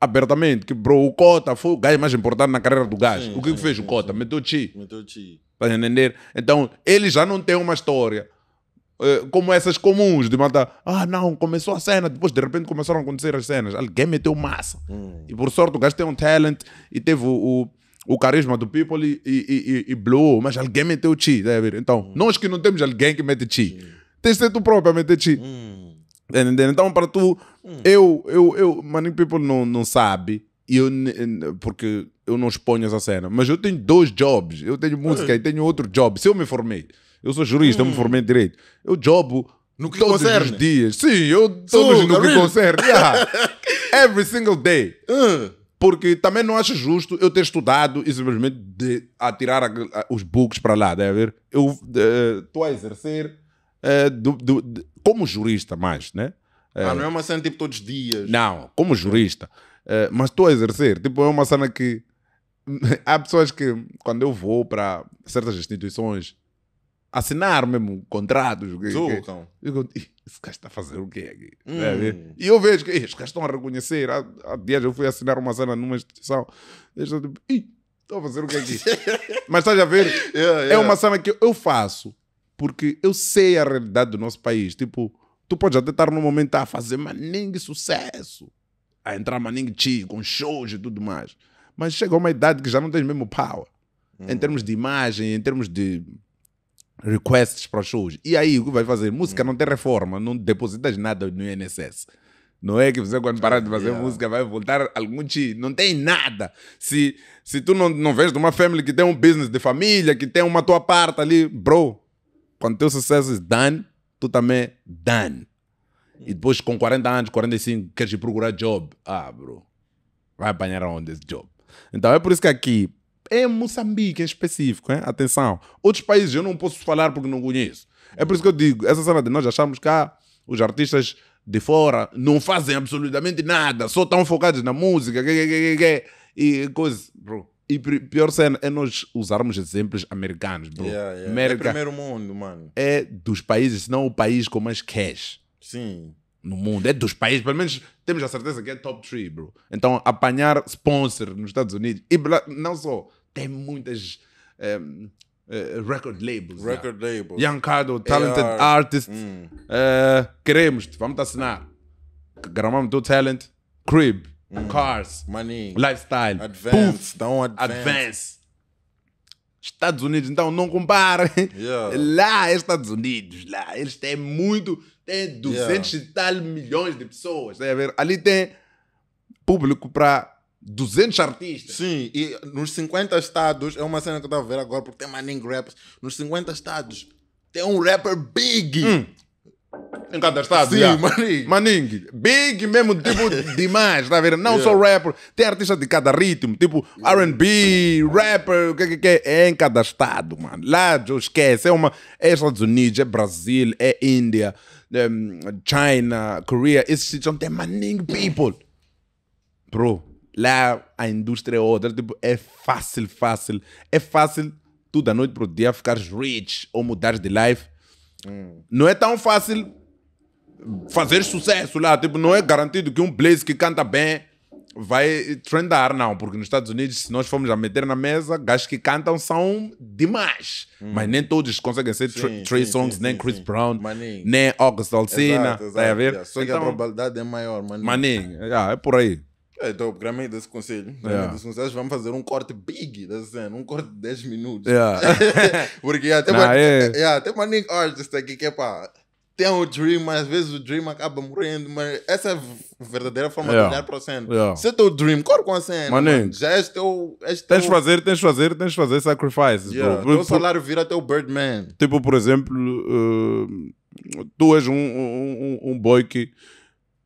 abertamente que bro, o Cota foi o gajo mais importante na carreira do gajo. Sim, o que, sim, que fez sim, o Cota? Meteu chi. Meteu chi. Tá entender? Então, ele já não tem uma história. Eh, como essas comuns, de matar, ah não, começou a cena, depois de repente começaram a acontecer as cenas, alguém meteu massa. Hum. E por sorte o gajo tem um talent e teve o, o, o carisma do people e, e, e, e blow, mas alguém meteu chi, deve Então, hum. nós que não temos alguém que mete chi, hum. tens de ser tu próprio a meter chi. Hum. Então, para tu, hum. eu, eu, eu, mano, people não, não sabe, eu, porque eu não exponho essa cena, mas eu tenho dois jobs, eu tenho música hum. e tenho outro job, se eu me formei. Eu sou jurista, hum. eu me hum. formei em direito. Eu jobo no que todos concerne. os dias. Sim, eu todos no que concerne. Yeah. Every single day. Uh. Porque também não acho justo eu ter estudado e simplesmente de atirar a, a, os bugs para lá, deve ver? Eu estou eh, a exercer uh, do, do, de, como jurista mais, né? Uh, ah, não é eh, uma cena tipo todos os dias. Não, como jurista. Uh, mas estou a exercer. Tipo, é uma cena que. Há pessoas que, quando eu vou para certas instituições assinar mesmo contratos. Zucam. Então. Digo, esse gajo está a fazer o quê aqui? Hum. E eu vejo que estes gajos estão a reconhecer. Há, há, dias eu fui assinar uma cena numa instituição. Eu estou tipo, estou a fazer o quê aqui? Mas estás a ver? Yeah, yeah. É uma cena que eu faço porque eu sei a realidade do nosso país. Tipo, tu podes até estar num momento a fazer maningue sucesso, a entrar maningue chi, com shows e tudo mais. Mas chega uma idade que já não tens mesmo power. Hum. Em termos de imagem, em termos de requests para shows. E aí o que vai fazer? Música não tem reforma, não depositas nada no INSS. Não é que você, quando parar de fazer yeah. música, vai voltar algum dia Não tem nada. Se, se tu não, não vês de uma família que tem um business de família, que tem uma tua parte ali, bro, quando teu sucesso é done, tu também é done. E depois, com 40 anos, 45, queres procurar job. Ah, bro, vai apanhar onde esse job? Então é por isso que aqui é Moçambique em específico, hein? atenção. Outros países eu não posso falar porque não conheço. É por isso que eu digo, essa cena de nós achamos que ah, os artistas de fora não fazem absolutamente nada, só estão focados na música, que, que, que, e coisas, bro. E pior cena é nós usarmos exemplos americanos, bro. Yeah, yeah. É América é primeiro mundo, mano. É dos países, se não o país com mais cash. Sim no mundo, é dos países, pelo menos temos a certeza que é top 3, bro. Então, apanhar sponsor nos Estados Unidos, e não só, tem muitas um, ehm, uh, eh, record labels. Né? Record yeah. labels. Young Cardo, talented AR. artist. Mm. Hum. Uh, eh, queremos vamos-te assinar. Gramamos do talent. Crib, mm. cars, money, lifestyle, advance, Poof, advance. advance. Estados Unidos, então não compare. Yeah. Lá Estados Unidos, lá eles têm muito, tem 200 yeah. e tal milhões de pessoas, tá ver? Ali tem público para 200 artistas. Sim, e nos 50 estados, é uma cena que eu estava a ver agora, porque tem Manning Raps, nos 50 estados tem um rapper big. Hum. Encantastado, Sim, já. Maning. Big mesmo, tipo, demais, tá vendo? Não yeah. só rapper, tem artista de cada ritmo, tipo RB, rapper, o que que que é? encadastado, mano. Lá, esquece, é uma. É Estados Unidos, é Brasil, é Índia, é China, Coreia, esses sítios onde tem Maning people. Bro, lá a indústria é outra, tipo, é fácil, fácil. É fácil tu da noite pro dia ficares rich ou mudares de life Hum. Não é tão fácil fazer sucesso lá. Tipo, não é garantido que um Blaze que canta bem vai trendar, não. Porque nos Estados Unidos, se nós formos a meter na mesa, gajos que cantam são demais. Hum. Mas nem todos conseguem ser Trey Songs, nem sim, Chris sim. Brown, maninho. nem August Alsina. Tá a ver? Só então, que a então probabilidade é maior, maninho. Maninho, é, é por aí. É, então, o programa é desse conselho. Yeah. Né, é. Desse conselho vamos fazer um corte big da cena, um corte de 10 minutos. Yeah. É. Porque até até nah, uma, é. yeah, tem uma Nick Artist aqui que é pá. Tem o Dream, mas às vezes o Dream acaba morrendo, mas essa é a verdadeira forma yeah. de olhar para a cena. Yeah. Se é teu Dream, corre com a cena. Maninho, já és teu, és teu. Tens de fazer, tens de fazer, tens de fazer sacrifices. Yeah. Bro. Teu salário vira o Birdman. Tipo, por exemplo, uh, tu és um, um, um, um boy que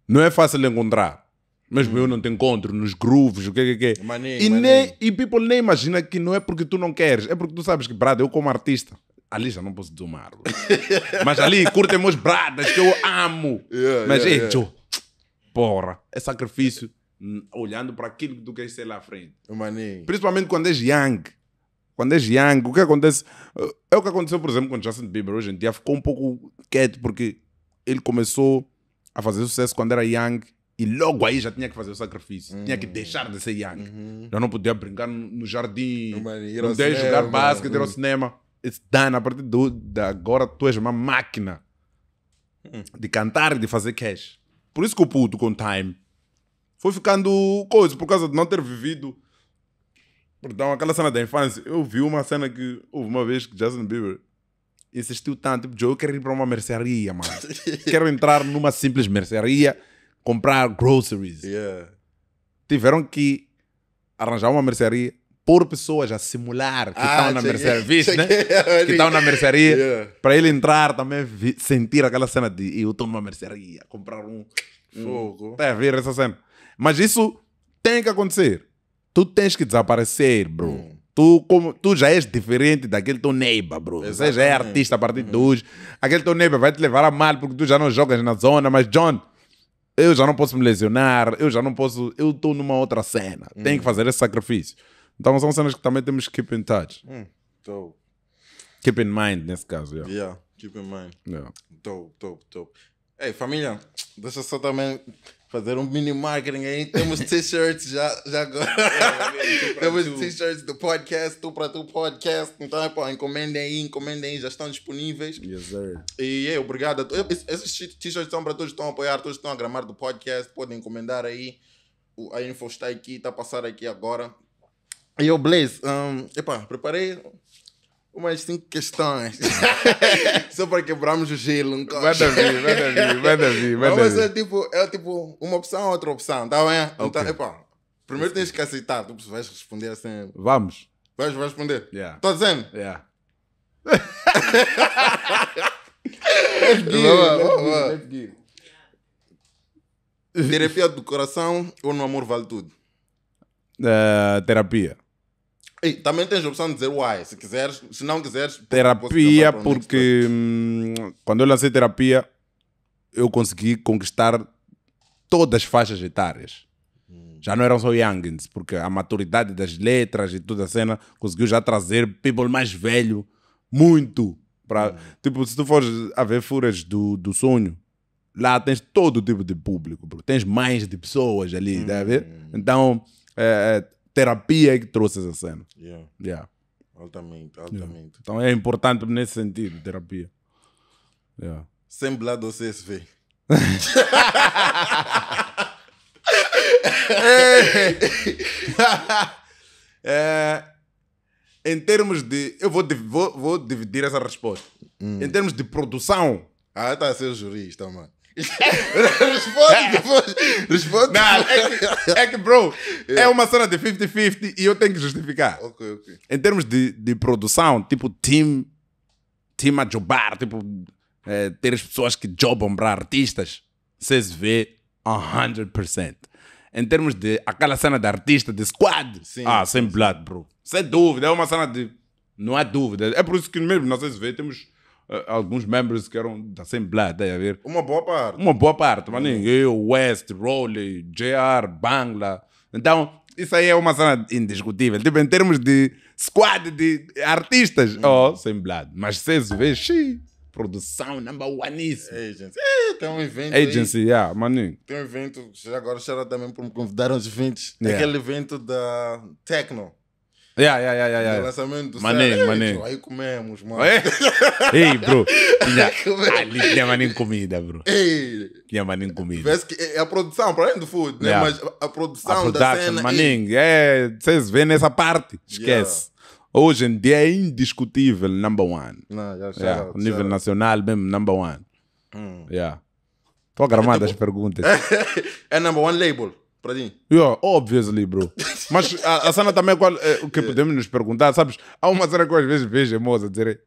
não é fácil encontrar. Mesmo eu não te encontro nos grooves, o que é que é. é. e, nem, e people nem imagina que não é porque tu não queres, é porque tu sabes que, Brad eu como artista, ali já não posso domar. mas ali curtem meus bradas que eu amo. Yeah, mas, yeah, ei, yeah. porra, é sacrifício hum, olhando para aquilo que tu queres ser lá à frente. Principalmente quando és young. Quando és young, o que acontece? É o que aconteceu, por exemplo, com Justin Bieber. Hoje em dia ficou um pouco quieto porque ele começou a fazer sucesso quando era young e logo aí já tinha que fazer o sacrifício. Uhum. Tinha que hum. deixar de ser young. Uhum. Já não podia brincar no jardim. não podia jogar basquete, ir ao né? cinema. It's done. A partir do, de agora tu és uma máquina hum. de cantar e de fazer cash. Por isso que o puto com time foi ficando coisa, por causa de não ter vivido. Perdão, aquela cena da infância. Eu vi uma cena que houve uma vez que Justin Bieber insistiu tanto. Tipo, Joe, eu quero ir para uma mercearia, mano. quero entrar numa simples mercearia comprar groceries. Yeah. Tiveram que arranjar uma mercearia por pessoas a simular que estão ah, na mercearia, viste, né? que estão na mercearia, yeah. para ele entrar também sentir aquela cena de eu estou numa mercearia, comprar um fogo. Tá a ver essa cena. Mas isso tem que acontecer. Tu tens que desaparecer, bro. Hum. Tu, como, tu já és diferente daquele teu neighbor, bro. Exatamente. Você já é artista a partir uhum. de hoje. Aquele teu neighbor vai te levar a mal porque tu já não jogas na zona. Mas, John, eu já não posso me lesionar, eu já não posso, eu estou numa outra cena, hum. tenho que fazer esse sacrifício. Então são cenas que também temos que keep in touch. Hum. Dope. Keep in mind nesse caso, yeah. yeah. Keep in mind. Yeah. Dope, dope, dope. Ei, família, deixa só também fazer um mini marketing aí. Temos t-shirts já, já agora. É, Temos t-shirts do podcast, tu para tu podcast. Então, é, pô, encomendem aí, encomendem aí, já estão disponíveis. Yes, sir. E é, obrigado. A Esses t-shirts são para todos que estão a apoiar, todos que estão a gramar do podcast. Podem encomendar aí. A info está aqui, está a passar aqui agora. E eu, Blaze, um, epa, preparei umas cinco questões. Só para quebrarmos o gelo. Um vai Davi, vai Davi, vai Davi. Vai Mas é tipo, é tipo uma opção, outra opção, tá bem? Então, okay. Então, primeiro tens que aceitar, tu vais responder assim. Vamos. Vais, vais responder. Yeah. Tá dizendo? Yeah. let's give, let's give. Terapia do coração ou no amor vale tudo? Uh, terapia. E também tens a opção de dizer uai, se quiseres, se não quiseres. Terapia, porque hum, quando eu lancei terapia, eu consegui conquistar todas as faixas etárias. Hum. Já não eram só youngins, porque a maturidade das letras e toda a cena conseguiu já trazer people mais velho, muito. Pra, hum. Tipo, se tu fores a ver Fúrias do, do Sonho, lá tens todo tipo de público, bro. tens mais de pessoas ali, hum. a ver? Hum. Então, é, é terapia é que trouxe essa cena. Yeah. yeah. Altamente, altamente. Yeah. Então é importante nesse sentido, terapia. Yeah. Sempre lá do CSV. é, em termos de. Eu vou, vou, vou dividir essa resposta. Hum. Em termos de produção. Ah, tá a ser é jurista, mano responde é. depois. Responde Não, é que, é que bro, yeah. É. é uma cena de 50-50 e eu tenho que justificar. ok ok Em termos de, de produção, tipo, team team a jobar, tipo, é, ter as pessoas que jobam para artistas, vocês vê 100%. Em termos de aquela cena de artista, de squad, sim, ah, sem blood, bro. Sem dúvida, é uma cena de. Não há dúvida. É por isso que mesmo, nós sei vê, temos alguns membros que eram da Assembleia, tá a ver? Uma boa parte. Uma boa parte, mas Eu, West, Rowley, JR, Bangla. Então, isso aí é uma cena indiscutível. Tipo, em termos de squad de artistas, hum. oh, sem Mas vocês vê, xi, produção number oneíssimo. Agency. É, tem um evento Agency, aí. yeah, maninho. Tem um evento, agora será também por me convidar aos eventos. Yeah. Aquele evento da Tecno. Yeah, yeah, yeah, yeah, yeah. lançamento do Mané, Sérgio. mané. Aí comemos, mano. É? Ei, bro. Tinha, ali tinha maninho comida, bro. Ei. Tinha maninho comida. Vês que é a produção, para além do food, né? Mas a, a produção da cena... Maninho, é... Vocês vêem essa parte. Esquece. Yeah. Hoje em dia é indiscutível number one. Não, já, já, yeah. já, já. Nível nacional mesmo, number one. Hum. Yeah. Estou a gramar das perguntas. é number one label para ti? Yeah, obviously, bro. Mas a, a cena também, é qual, é, o que podemos nos perguntar, sabes? Há uma cena que eu às vezes vejo a é moça dizer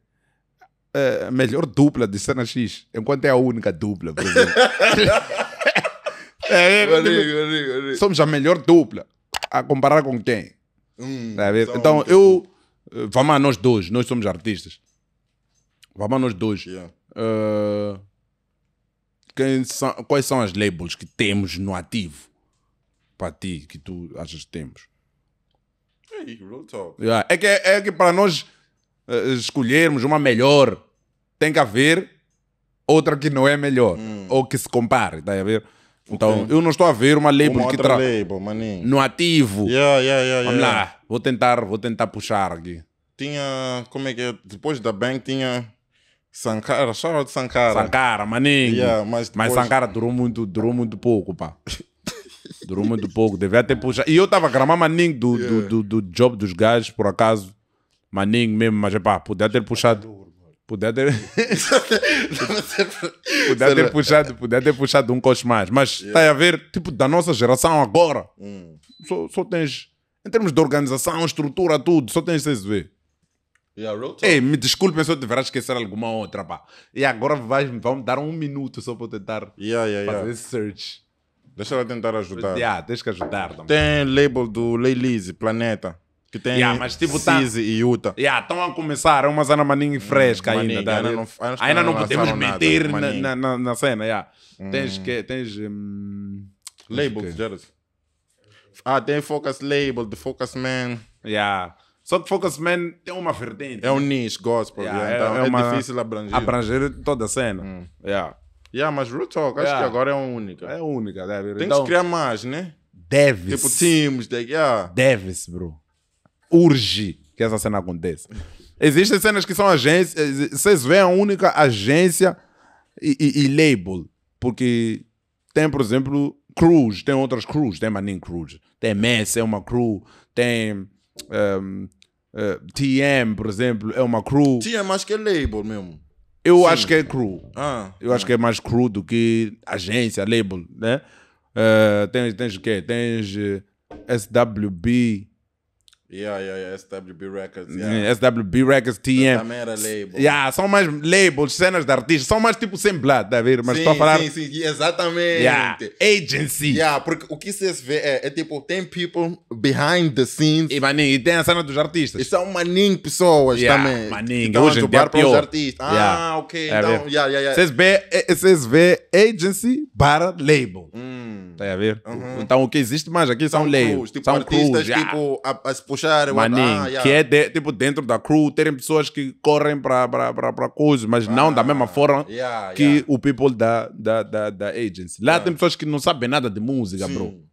a é, melhor dupla de cena X, enquanto é a única dupla, por exemplo. é, é, tipo, somos a melhor dupla. A comparar com quem? Hum, tá tá então, eu. Eh, vamos a nós dois, nós somos artistas. Vamos a nós dois. Yeah. Uh, quem são, quais são as labels que temos no ativo? para ti que tu achas que temos? Hey, é real talk. Yeah. É, que, é, é que para nós uh, escolhermos uma melhor, tem que haver outra que não é melhor hum. ou que se compare, está a ver? Então, okay. eu não estou a ver uma label uma que tra... label, maninho. no ativo. Yeah, yeah, yeah, Vamos lá, vou tentar, vou tentar puxar aqui. Tinha, como é que é? Depois da Bank tinha Sankara, chama de Sankara. Sankara, maninho. mas, depois... mas Sankara durou muito, durou muito pouco, pá. Durou muito pouco, devia ter puxado. E eu estava a gramar maninho do, do, do, do job dos gajos, por acaso. Maninho mesmo, mas é pá, podia ter puxado. Podia ter. podia ter puxado, podia ter puxado um coche mais. Mas yeah. está a ver, tipo, da nossa geração agora, hum. só, só tens. Em termos de organização, estrutura, tudo, só tens CSV. Yeah, Ei, me desculpem se eu tiver a esquecer alguma outra, pá. E agora vais, vão dar um minuto só para tentar yeah, yeah, fazer yeah. search. Deixa ela tentar ajudar. Yeah, que ajudar também. Tem label do Leilize, Planeta. Que tem yeah, mas, tipo, tá... e Uta. Estão a começar, é uma zona maninha hum, fresca ainda. Ainda tá não, ainda não, não podemos meter nada, na, na, na, cena. Yeah. Hum. Tens que. Tens, hum, Labels, Jared. Ah, tem Focus Label, The Focus Man. Yeah. Só que Focus Man tem uma vertente. É um né? nicho gospel, yeah, então é, é, uma, difícil abranger. Abranger toda a cena. Hum. Yeah. Yeah, mas Real Talk, acho Yeah. que agora é a única. É única, deve. Tem que criar mais, né? Deve. Tipo, teams, de... yeah. deve bro. Urge que essa cena aconteça. Existem cenas que são agências. Vocês veem a única agência e, e- e label. Porque tem, por exemplo, cruz Tem outras cruz Tem Manin cruz Tem Mess, é uma crew. Tem. TM, ehm, eh, por exemplo, é uma crew. tm acho que é label mesmo. Eu Sim. acho que é cru. Ah, eu ah. acho que é mais cru do que agência, label, né? Uh, tens, tens o quê? Tens eh, SWB, Yeah, yeah, yeah, SWB Records. Yeah. Hum, SWB Records, TM. Também era label. Yeah, são mais labels, cenas de artistas, são mais tipo sem semblado, tá a ver? Mas estou a falar. Sim, sim, exatamente. Yeah. Agency. Yeah, porque o que vocês vê é, é, tipo, tem people behind the scenes. E maninho, e tem a cena dos artistas. E são maninho pessoas yeah, também. Maninho, então, hoje em dia. É para os artistas. Ah, ok. Tá então, yeah, yeah, Vocês vê, é, vê agency para label. Hum. Tá a ver? Uhum. Então o que existe mais aqui são, são labels. Tipo, são artistas, cruz, tipo, as posturas tipo, puxar. Maninho, ah, yeah. que é de, tipo dentro da crew, terem pessoas que correm para coisas, mas ah, não da mesma ah, forma yeah, que yeah. o people da, da, da, da agency. Lá tem pessoas que não sabem nada de música, Sim. bro.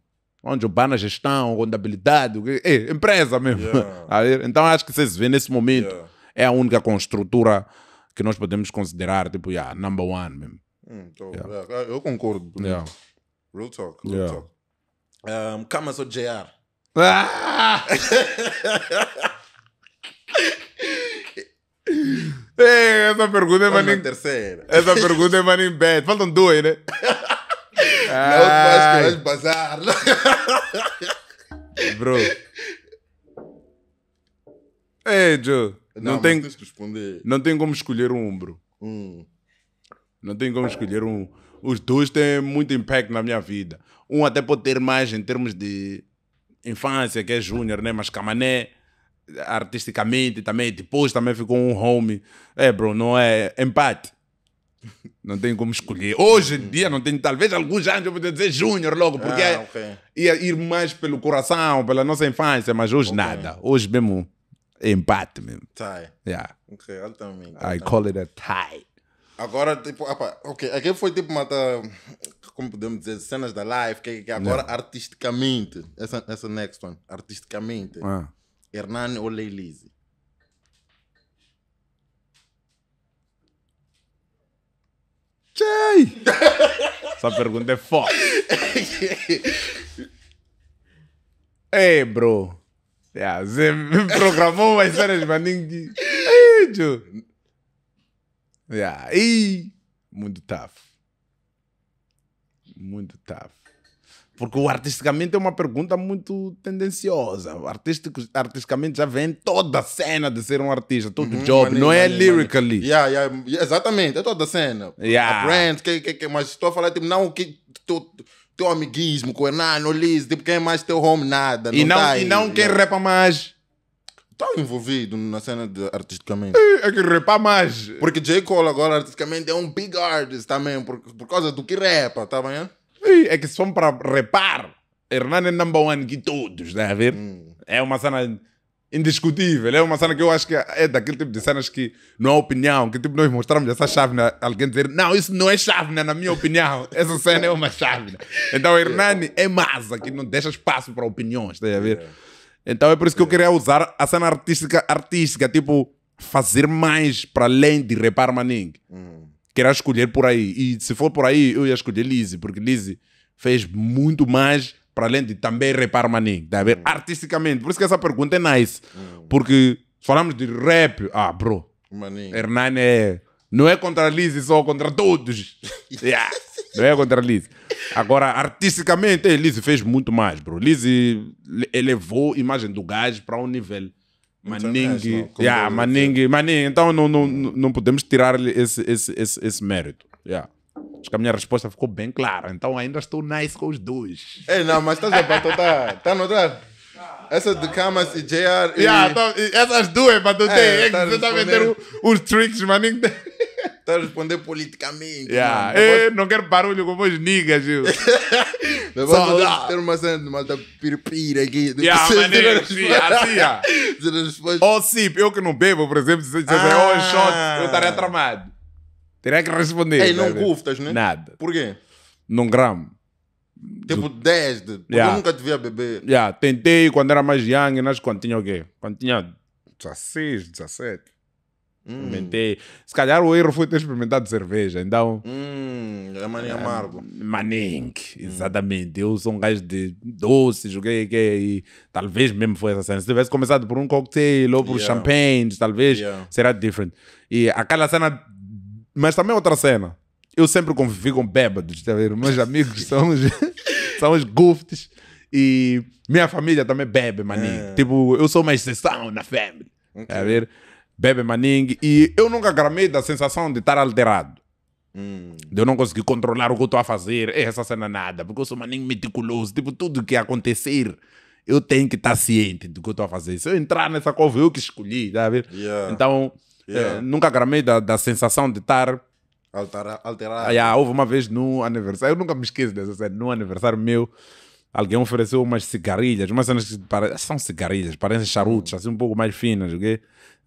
Onde o Bana gestão, contabilidade, é, empresa mesmo. então acho que vocês vêem nesse momento, é a única construtora que nós podemos considerar, tipo, yeah, number one mesmo. Hum, tô, é, é, Eu concordo. Real talk, real talk. Um, Camas ou JR? Ah! É essa pergunta é manin... terceira. Essa pergunta é em bad. Faltam duas, né? Não, tu vais bazar. Bro. Ei, Joe. Não, não tem... Não tem como escolher um, bro. Hum. Não tem como escolher um. Os dois têm muito impacto na minha vida. Um até pode ter mais em termos de infância, que é júnior, né? Mas Camané, artisticamente também, depois também ficou um home. É, bro, não é empate. Não tem como escolher. Hoje em dia não tem, talvez alguns anos eu vou dizer júnior logo, porque ah, é okay. ia ir mais pelo coração, pela nossa infância, mas hoje okay. nada. Hoje mesmo é empate mesmo. Tie. Yeah. Okay, I call it a tie. Agora, tipo, opa, ok, aquele foi tipo uma, como podemos dizer, cenas da live, que, que agora yeah. artisticamente, essa, essa next one, artisticamente, ah. Hernani ou Leilize? Tchei! Essa pergunta é foda. Ei, bro. Yeah, você programou umas cenas, mas ninguém... Ei, tio. Yeah. E muito tough. Muito tough. Porque o artisticamente é uma pergunta muito tendenciosa. O artístico, artisticamente já vem toda a cena de ser um artista, todo uhum, job, não é lyrically. Yeah, yeah, exatamente, é toda a cena. Yeah. A brand, que, que, que, mas estou a falar, tipo, não que tu, teu amiguismo com o Hernano o Liz, tipo, quem é mais teu home, nada. e, não, tá e não quem yeah. repa mais está envolvido na cena de, artisticamente. É, é que repa mais. Porque J. Cole agora artisticamente é um big artist também, por, por causa do que rapa tá vendo? É, é que se for para repar, Hernani é number one que todos, né a ver? Hum. É uma cena indiscutível. É uma cena que eu acho que é daquele tipo de cenas que não há opinião, que tipo nós mostramos essa chávena, alguém dizer, não, isso não é chávena, na minha opinião, essa cena é uma chávena. Então, Hernani é massa, que não deixa espaço para opiniões, está a ver? É. Então é por isso que eu queria usar a cena artística, artística tipo, fazer mais para além de repar Manning. Uhum. Queria escolher por aí. E se for por aí, eu ia escolher Lizzie, porque Lizzie fez muito mais para além de também repar Manning. Tá hum. Artisticamente. Por isso que essa pergunta é nice. Uhum. Porque se falamos de rap, ah, bro. Maninho. Hernani é. Não é contra a Lizzie só, contra todos. yeah. Não é contra a Lizzie. Agora, artisticamente, a Lizzie fez muito mais, bro. Lizzie elevou a imagem do gajo para um nível. maningue Yeah, maningue maningue Então não, não, não podemos tirar-lhe esse, esse, esse, esse mérito. Yeah. Acho que a minha resposta ficou bem clara. Então ainda estou nice com os dois. não, mas estás a batotar. Tá, Está a notar? Essa de Camas e JR. E... Yeah, então essas duas batotem. É, é, tá a vender os tricks, maninho. Está a responder politicamente. Yeah. Não, não, não quero barulho com voz niggas, viu? não ter uma cena de malta pirpira aqui. De yeah, maneiro, sim, assim, Ou oh, sim, eu que não bebo, por exemplo, se disser ah. oh, shot, eu estaria tramado. Teria que responder. Ei, não cuftas, né? Nada. Por quê? Não gramo. Tipo 10, de... Yeah. eu nunca devia beber. Yeah. Tentei quando era mais young, mas quando tinha o quê? Quando tinha 16, 17. Hum. Se calhar o erro foi ter experimentado cerveja, então. Hum, é maninho é, amargo. Maning, exatamente. Eu sou um gajo de doce, joguei e talvez mesmo foi essa cena. Se tivesse começado por um cocktail ou por yeah. champanhe, talvez yeah. será diferente. E aquela cena. Mas também outra cena. Eu sempre convivi com bêbados, tá vendo? Meus amigos são os, são os goofs. E minha família também bebe, maninho. É. Tipo, eu sou uma exceção na família. Tá okay. Tá a ver? bebe maningue. E eu nunca gramei da sensação de estar alterado. Hum. De eu não conseguir controlar o que eu estou a fazer. essa cena nada, porque eu sou maninho meticuloso. Tipo, tudo que acontecer, eu tenho que estar tá ciente do que eu estou a fazer. Se eu entrar nessa cova, eu que escolhi, tá Yeah. Então, eh, yeah. É, nunca gramei da, da sensação de estar. Alterar. Ah, yeah, houve uma vez no aniversário, eu nunca me esqueço dessa cena, no aniversário meu. Alguém ofereceu umas cigarrilhas, umas cenas que pare... são cigarrilhas, parecem charutos, hum. assim um pouco mais finas, okay?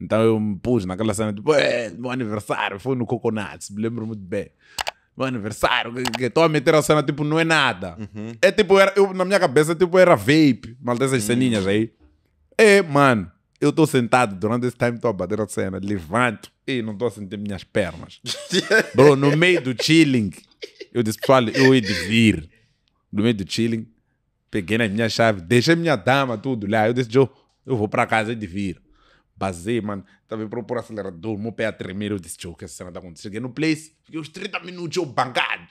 Então eu me pus naquela cena, tipo, é, meu aniversário foi no Coconuts, me lembro muito bem. Meu aniversário, estou a meter a cena, tipo, não é nada. Uhum. É tipo, era, eu, na minha cabeça, tipo, era vape, mal dessas uhum. ceninhas aí. É, mano, eu estou sentado durante esse time, estou a bater a cena, levanto e não estou a sentir minhas pernas. Bro, no meio do chilling, eu disse, pessoal, eu hei de vir. No meio do chilling, peguei na minha chave, deixei minha dama, tudo lá. Eu disse, Joe, eu vou para casa de vir basei, mano. Estava a propor acelerador, meu pé a tremer. Eu disse, tio, que essa cena tá acontecendo. Cheguei no place, fiquei uns 30 minutos eu bangado.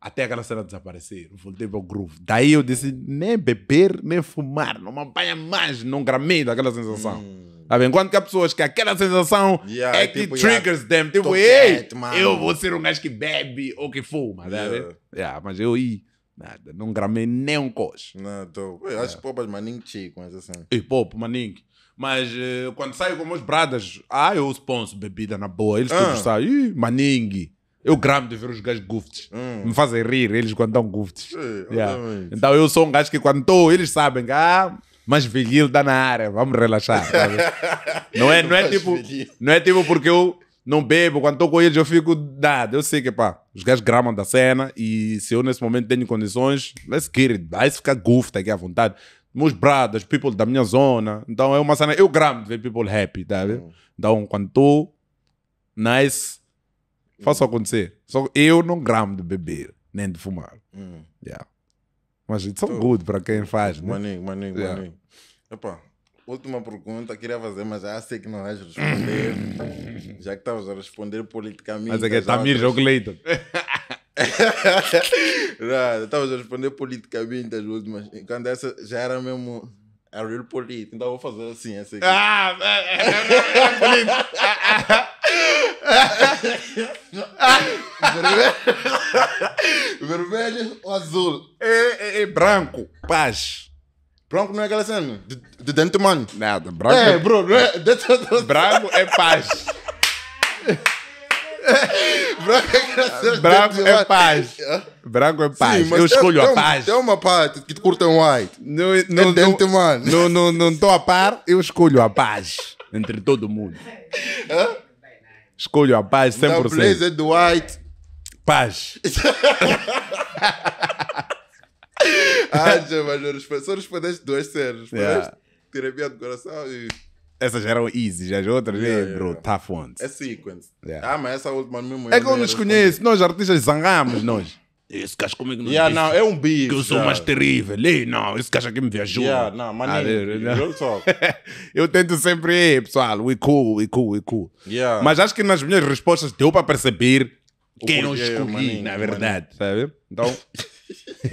Até aquela cena desaparecer. Voltei para o groove. Daí eu disse, nem beber, nem fumar. Não me apanha mais. Não gramei daquela sensação. Hum. Sabe? Enquanto que há pessoas que aquela sensação yeah, é tipo, que triggers yeah, them. Tipo, ei, quieto, eu vou ser um gajo que bebe ou que fuma. Yeah. Sabe? Yeah, mas eu ia... Nada, não gramei nem um coche. Não, tô. Eu acho é. poupas maninho chico, mas assim. E poupo maninho. Mas eh, quando saio com meus bradas, ah, eu sponso bebida na boa. Eles Ah. todos saem, maningue. Eu gramo de ver os gajos guftes. Ah. Me fazem rir eles quando dão guftes. Yeah. Então eu sou um gajo que quando estou, eles sabem que, ah, mas velhinho dá na área, vamos relaxar. sabe? não é, não é tipo, não é tipo porque eu não bebo, quando estou com eles eu fico dado. Eu sei que, pá, os gajos gramam da cena e se eu nesse momento tenho condições, let's get it, vai ficar goof aqui à vontade meus brothers, people da minha zona. Então é uma cena. Eu gramo de ver people happy, tá vendo? Uhum. Então, quando tu. nice, faço uhum. acontecer. Só eu não gramo de beber, nem de fumar. Uhum. Yeah. Mas it's so good para quem faz, né? Maninho, maninho, yeah. maninho. Opa, última pergunta, queria fazer, mas já sei que não vais responder. já que estavas a responder politicamente. Mas é que é Tamir, outras... Leito. não, estavas a responder politicamente as últimas. Quando essa já era mesmo a real política. Então vou fazer assim, assim. aqui. Ah, é, é, é, Vermelho ou azul? É, é, branco. Paz. Branco não é aquela cena de, de dentro, mano. Nada, branco. É, bro, branco é paz branco é graças Branco é paz. Branco é paz. Sim, Eu escolho tem a paz. Tem uma parte que curtem white. É não, não, dente, mano. não, não, não tô a par, eu escolho a paz entre todo mundo. Escolho a paz 100%. 100%. blazer do white. Paz. Ah, já, mas eu Só respondeste duas séries. Respondeste Yeah. terapia do coração e essas já eram easy, já as outras, yeah, yeah, bro, tough ones. É sequence. Yeah. Ah, mas essa última mesmo. É que eu nos conheço, nós artistas zangamos, nós. Esse gajo comigo não, yeah, não é um bicho. Que eu sou yeah. mais terrível. Ei, não, esse gajo aqui me viajou. Yeah, não, maninho, ah, não. eu tento sempre, ei, pessoal, we cool, we cool, we cool. Yeah. Mas acho que nas minhas respostas deu para perceber quem eu escolhi, maninho, na verdade, maninho. sabe? Então.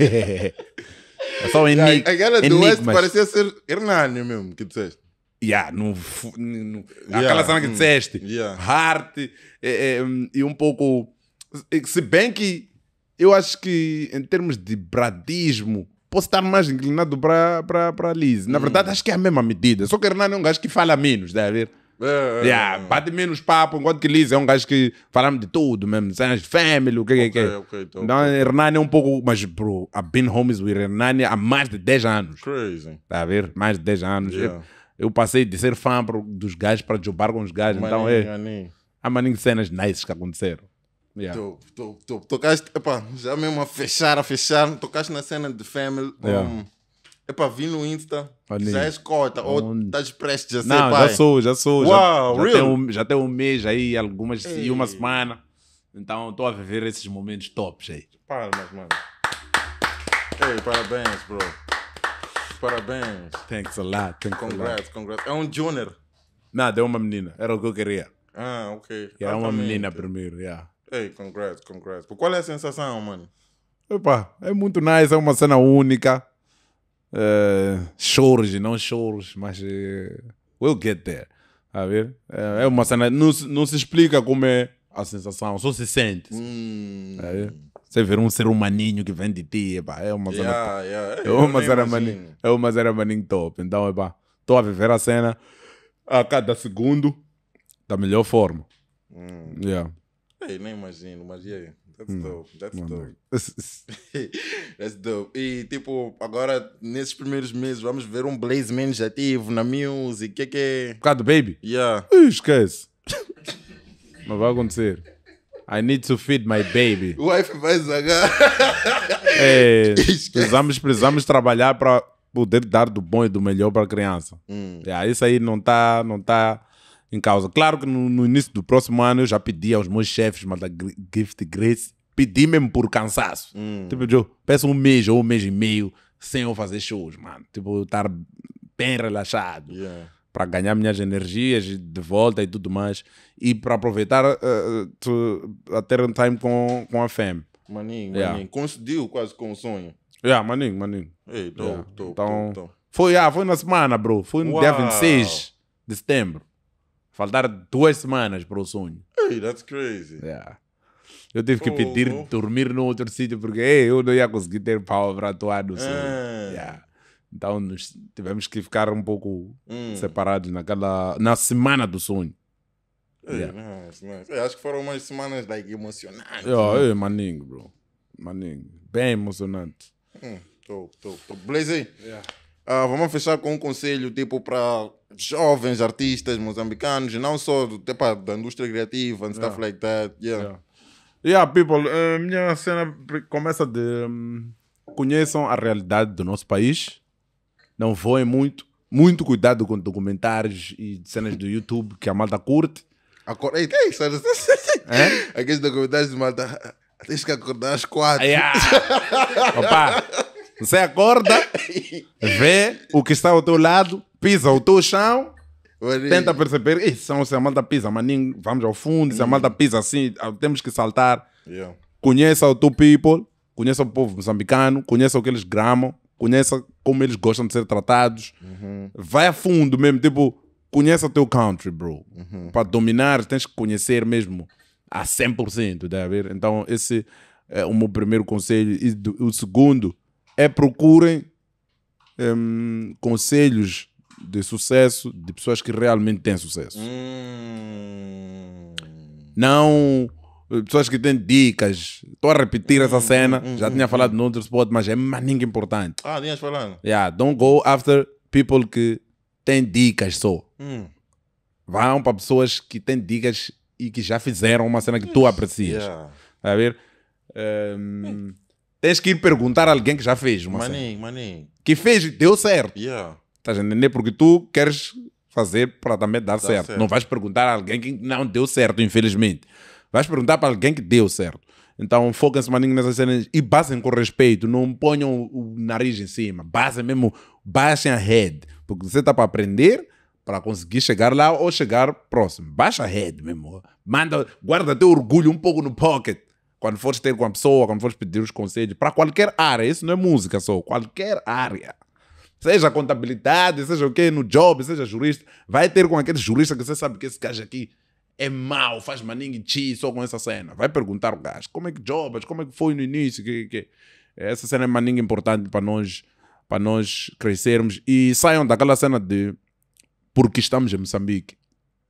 é só um enigma. galera do West parecia ser Hernani mesmo, que disseste. Yeah, no, no, yeah, aquela cena que hum, disseste, yeah. é, é, e um pouco. Se bem que eu acho que em termos de bradismo, posso estar mais inclinado para Liz. Na hum. verdade, acho que é a mesma medida. Só que Hernani é um gajo que fala menos, deve tá ver? É, é, é, yeah, bate menos papo, enquanto que Liz é um gajo que falamos de tudo mesmo, cenas de family, o que okay, que é. Okay, então, então Hernani é um pouco, mas bro, I've been homies with Hernani há mais de 10 anos. Crazy. Está a ver? Mais de 10 anos. Yeah. Eu, eu passei de ser fã dos gajos para jobar com os gajos. então é. Há maninho de cenas nice que aconteceram. Yeah. Tu, tu, tu, tocaste, epa, já mesmo a fechar, a fechar, tocaste na cena de Family. Yeah. Um, epa, vi no Insta, Maninho. já és cota, ou estás prestes a ser Não, pai. já sou, já sou. Uau, já, já, tem um, já tem um mês aí, algumas, Ei. e uma semana. Então estou a viver esses momentos tops aí. Parabéns, mano. Ei, parabéns, bro parabéns. Thanks a lot. Thanks congrats, a lot. congrats. É um junior. Nada, é uma menina. Era o que eu queria. Ah, ok. É, é uma menina primeiro, yeah. Ei, hey, congrats, congrats. Qual é a sensação, mano? Opa, é muito nice, é uma cena única. Uh, não chores, mas uh, we'll get there. A ver? Uh, é uma cena, não, não se explica como é a sensação, só se sente. Hum. A ver? Você ver um ser humaninho que vem de ti, epá, é uma zona yeah, Yeah, é, é uma zona maninho, é uma zona maninho top. Então, epá, estou a viver a cena a cada segundo da melhor forma. Hum. Yeah. nem imagino, mas e aí? That's hum, dope, that's dope. that's dope. E tipo, agora nesses primeiros meses vamos ver um Blaze menos ativo na music, o que é que é? Por causa do baby? Yeah. esquece. Não vai acontecer. I need to feed my baby. O wife vai zagar. É, precisamos, precisamos trabalhar para poder dar do bom e do melhor para a criança. Hum. É, isso aí não está não tá em causa. Claro que no, no, início do próximo ano eu já pedi aos meus chefes, mas da Gift Grace, pedi mesmo por cansaço. Hum. Tipo, eu peço um mês ou um mês e meio sem eu fazer shows, mano. Tipo, estar bem relaxado. Yeah para ganhar minhas energias de volta e tudo mais. E para aproveitar uh, a ter um time com, com a FEM. Maninho, yeah. maninho. Conseguiu quase com o sonho. Yeah, maninho, maninho. Ei, tô, yeah. tô, então, tô, Foi, ah, foi na semana, bro. Foi no Uau. dia 26 de setembro. Faltar duas semanas para o sonho. Ei, that's crazy. Yeah. Eu tive que pedir oh, dormir no outro sítio porque ei, eu não ia conseguir ter pau para atuar no sonho. É. Yeah. Então nos tivemos que ficar um pouco hum. separados naquela, na semana do sonho. Ei, yeah. nice, nice. É- eu acho que foram umas semanas like, emocionantes. Yeah, né? maninho, bro. Maninho. Bem emocionante. Hum, tô, tô, Blaze. Yeah. Uh, vamos fechar com um conselho tipo para jovens artistas moçambicanos, não só do, tipo, da indústria criativa and yeah. stuff like that. Yeah. yeah. Yeah, people, uh, minha cena começa de. Um, conheçam a realidade do nosso país não voem é muito. Muito cuidado com documentários e cenas do YouTube que a malta curte. Acorda. aí tem isso? É? Aqueles documentários de malta. Tens que acordar às quatro. Yeah. Opa, você acorda, vê o que está ao teu lado, pisa o teu chão, tenta perceber. Ei, se a malta pisa, maninho, vamos ao fundo. Se a malta pisa assim, ah, temos que saltar. Yeah. Conheça o teu people, conheça o povo moçambicano, conheça o que eles gramam, conheça como eles gostam de ser tratados. Uhum. Vai a fundo mesmo, tipo, conhece o teu country, bro. Uhum. Para dominar, tens que conhecer mesmo a 100%, deve tá ver? Então, esse é o meu primeiro conselho. E do, o segundo é procurem um, conselhos de sucesso de pessoas que realmente têm sucesso. Hum. Não pessoas que têm dicas. Estou a repetir essa hum, cena. Hum, já hum, tinha falado no outro spot, mas é maninho importante. Ah, tinhas falado. Yeah, don't go after people que têm dicas só. Vão para pessoas que têm dicas e que já fizeram uma cena que tu aprecias. Yeah. Tá a ver? Um, ehm, tens que ir perguntar a alguém que já fez uma cena. Maninho. Que fez e deu certo. Yeah. Estás a entender? Porque tu queres fazer para também dar certo. certo. Não vais perguntar a alguém que não deu certo, infelizmente. Vais perguntar para alguém que deu certo. Então foquem-se maninho nessas cenas e basem com respeito, não ponham o nariz em cima, basem mesmo, baixem a head, porque você está para aprender para conseguir chegar lá ou chegar próximo. Baixa a head mesmo, manda, guarda teu orgulho um pouco no pocket. Quando fores ter com a pessoa, quando fores pedir os conselhos, para qualquer área, isso não é música só, qualquer área. Seja contabilidade, seja o quê, no job, seja jurista, vai ter com aquele jurista que você sabe que esse gajo aqui é mau, faz maninho chi só com essa cena. Vai perguntar ao gajo como é que jobas, como é que foi no início. Que, que... Essa cena é maninho importante para nós, para nós crescermos e saiam daquela cena de porque estamos em Moçambique.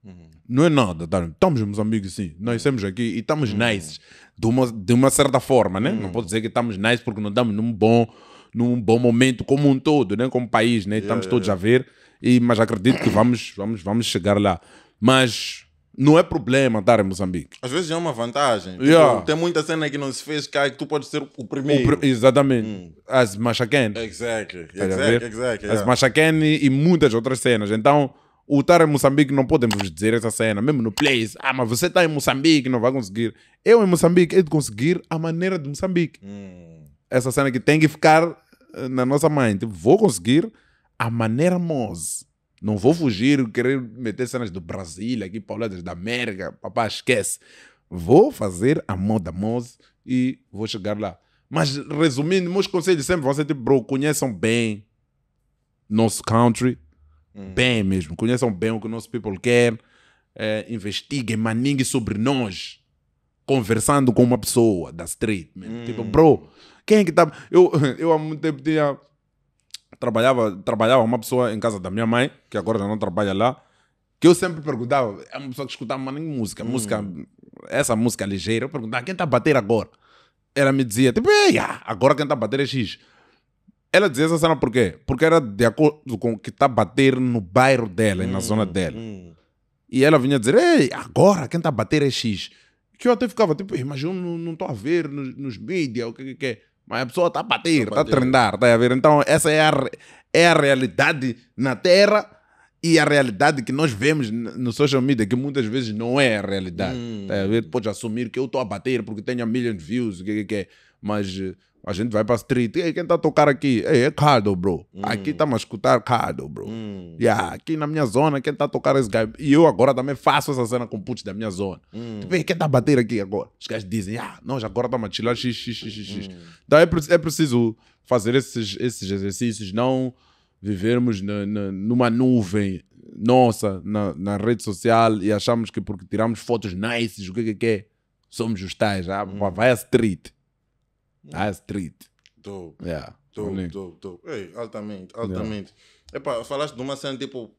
Uhum. Não é nada, tá? estamos em Moçambique, sim. nós estamos aqui e estamos uhum. nice de uma, de uma certa forma, né? Uhum. Não posso dizer que estamos nice porque não estamos num bom, num bom momento como um todo, né? Como país, né? Yeah, estamos yeah, todos yeah. a ver, e, mas acredito que vamos, vamos, vamos chegar lá. Mas não é problema estar em Moçambique. Às vezes é uma vantagem. Tipo, yeah. tem muita cena que não se fez cá e que tu podes ser o primeiro. O pr exatamente. Hum. As Machaquene. Exactly. Tá exactly. exactly As Machaken e, e muitas outras cenas. Então, o estar em Moçambique não podemos dizer essa cena, mesmo no place. Ah, mas você está em Moçambique, não vai conseguir. Eu em Moçambique hei de conseguir a maneira de Moçambique. Hum. Essa cena que tem que ficar eh, na nossa mente. Vou conseguir a maneira Moz. Não vou fugir, querer meter cenas do Brasil, aqui, pauladas da América, papá, esquece. Vou fazer a moda Mose e vou chegar lá. Mas, resumindo, meus conselhos sempre vão ser tipo, bro, conheçam bem nosso country, hum. bem mesmo. Conheçam bem o que o nosso people quer, é, investiguem, maninguem sobre nós, conversando com uma pessoa da street, tipo, Hum. Tipo, bro, quem é que tá. Eu, eu há muito tempo tinha trabalhava, trabalhava uma pessoa em casa da minha mãe, que agora já não trabalha lá, que eu sempre perguntava, é uma pessoa que escutava mais música, hum. música, essa música é ligeira, eu perguntava, quem está a bater agora? Ela me dizia, tipo, ah, agora quem está a bater é X. Ela dizia essa cena por quê? Porque era de acordo com o que está a bater no bairro dela, hum, na zona dela. Hum. E ela vinha dizer, ei, agora quem está a bater é X. Que eu até ficava, tipo, mas eu não estou a ver nos, nos mídias, o que que é. Mas a pessoa está a bater, está a, trendar, Tá a está a ver? Então, essa é a, é a realidade na Terra e a realidade que nós vemos no social media, que muitas vezes não é a realidade. Tá hum. Tá a ver? Podes assumir que eu estou a bater porque tenho a million views, o que, que, que é. Mas eh, a gente vai para street. Ei, quem tá a tocar aqui? Ei, é Cardo, bro. Hum. Aqui estamos tá a escutar é Cardo, bro. Hum. Yeah, aqui na minha zona, quem tá a tocar é esse gajo? E eu agora também faço essa cena com putz da minha zona. Hum. Tipo, quem tá a bater aqui agora? Os caras dizem, ah, nós agora estamos a chilar x, x, x, x, hum. Então é, é preciso fazer esses, esses exercícios, não vivermos na, na, numa nuvem nossa na, na rede social e achamos que porque tiramos fotos nices, o que que é? Somos os tais, ah, hum. vai a street. That's hum. street. Dope. Yeah. Dope, dope, dope. Ei, altamente, altamente. Yeah. Epá, falaste de uma cena tipo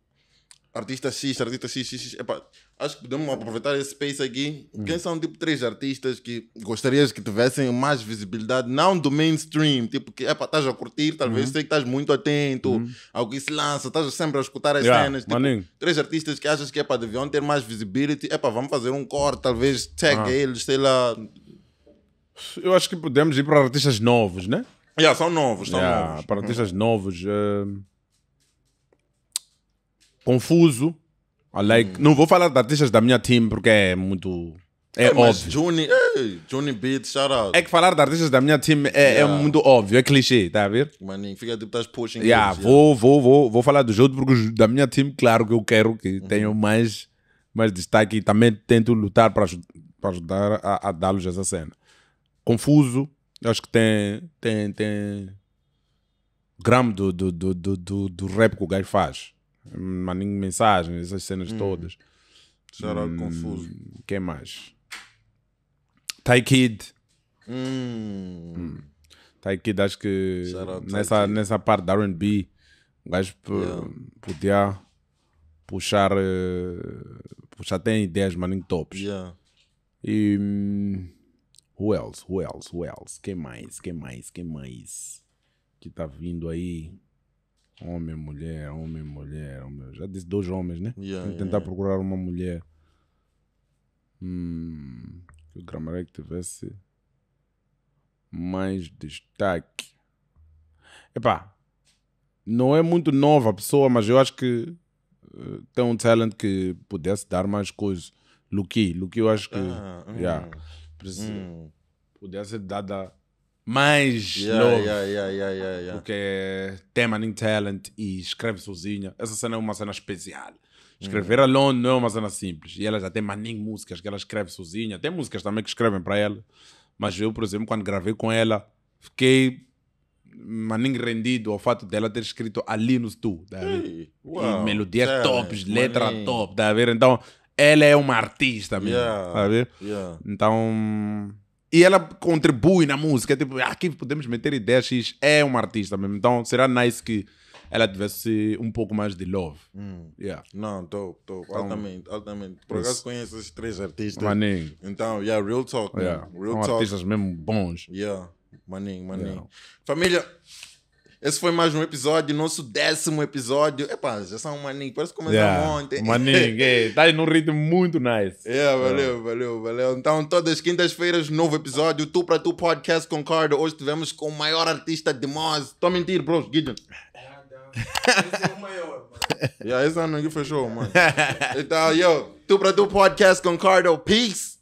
artista X, artista X, X, X. Epá, acho que podemos aproveitar esse space aqui. Hum. Quem são tipo três artistas que gostarias que tivessem mais visibilidade, não do mainstream, tipo que epá, estás a curtir, talvez uhum. sei que estás muito atento algo uhum. ao que se lança, estás sempre a escutar as yeah, cenas. Tipo, três artistas que achas que para deviam ter mais visibility, para vamos fazer um corte, talvez tag ah. eles, sei lá, eu acho que podemos ir para artistas novos, né? Yeah, são novos, são yeah, novos. Para artistas hum. novos. Uh... Confuso. like, hum. Não vou falar de artistas da minha team porque é muito. É, é óbvio. Juni, hey, Juni Beat, shout out. É que falar de artistas da minha team é, é yeah. é muito óbvio, é clichê, tá a ver? Maninho, fica tipo, estás pushing. Yeah, eles, vou, yeah. vou, vou, vou falar do outros porque da minha team, claro que eu quero que uhum. tenham mais, mais destaque e também tento lutar para ajudar a, a dar-lhes essa cena confuso. Acho que tem, tem, tem gramo do, do, do, do, do rap que o gajo faz. Maninho mensagens essas cenas hum. todas. Será hum, confuso. Quem mais? Ty Kid. Hum. Hum. Ty Kid, acho que nessa, Kid. nessa parte da RB, o gajo yeah. podia puxar. Uh, puxar tem ideias, maninho tops. Yeah. E. Hum, Who else? Who else? Who else? Quem mais? Quem mais? Quem mais? Que tá vindo aí? Homem, mulher, homem, mulher. Homem. Já disse dois homens, né? Yeah, Vou tentar yeah. procurar uma mulher. Hum, que o Gramaré que tivesse mais destaque. Epá, não é muito nova a pessoa, mas eu acho que uh, tem um talent que pudesse dar mais coisas. Luqui, Luqui eu acho que. Ah, hum. yeah hum. pudesse dada mais yeah, Yeah, yeah, yeah, yeah, yeah. Porque tema em talent e escreve sozinha. Essa cena é uma cena especial. Escrever hum. alone não é uma cena simples. E ela já tem maninho músicas que ela escreve sozinha. Tem músicas também que escrevem para ela. Mas eu, por exemplo, quando gravei com ela, fiquei maninho rendido ao fato dela ter escrito ali no stu. Tá e melodias tops, letra top, tá ver? Então, ela é uma artista mesmo, yeah. sabe? Yeah. Então. E ela contribui na música, tipo, aqui podemos meter ideias, X é uma artista mesmo. Então, será nice que ela tivesse um pouco mais de love. Hum. Yeah. Não, tô, tô. Então, altamente, altamente. Por acaso conheço esses três artistas. Maninho. Então, yeah, real talk. Yeah. Real São talk. artistas mesmo bons. Yeah. Maninho, maninho. Yeah. Família, esse foi mais um episódio, nosso décimo episódio. Epá, já são maninho, parece que começou yeah, ontem. Maninho, é, tá num ritmo muito nice. Yeah, valeu, é. valeu, valeu. Então, todas as quintas-feiras, novo episódio, Tu Pra Tu Podcast com Cardo. Hoje tivemos com o maior artista de Moz. Estou a mentir, bro, Gideon. Ah, esse é o maior, mano. yeah, esse ano aqui fechou, mano. Então, yo, Tu Pra Tu Podcast com Cardo. Peace!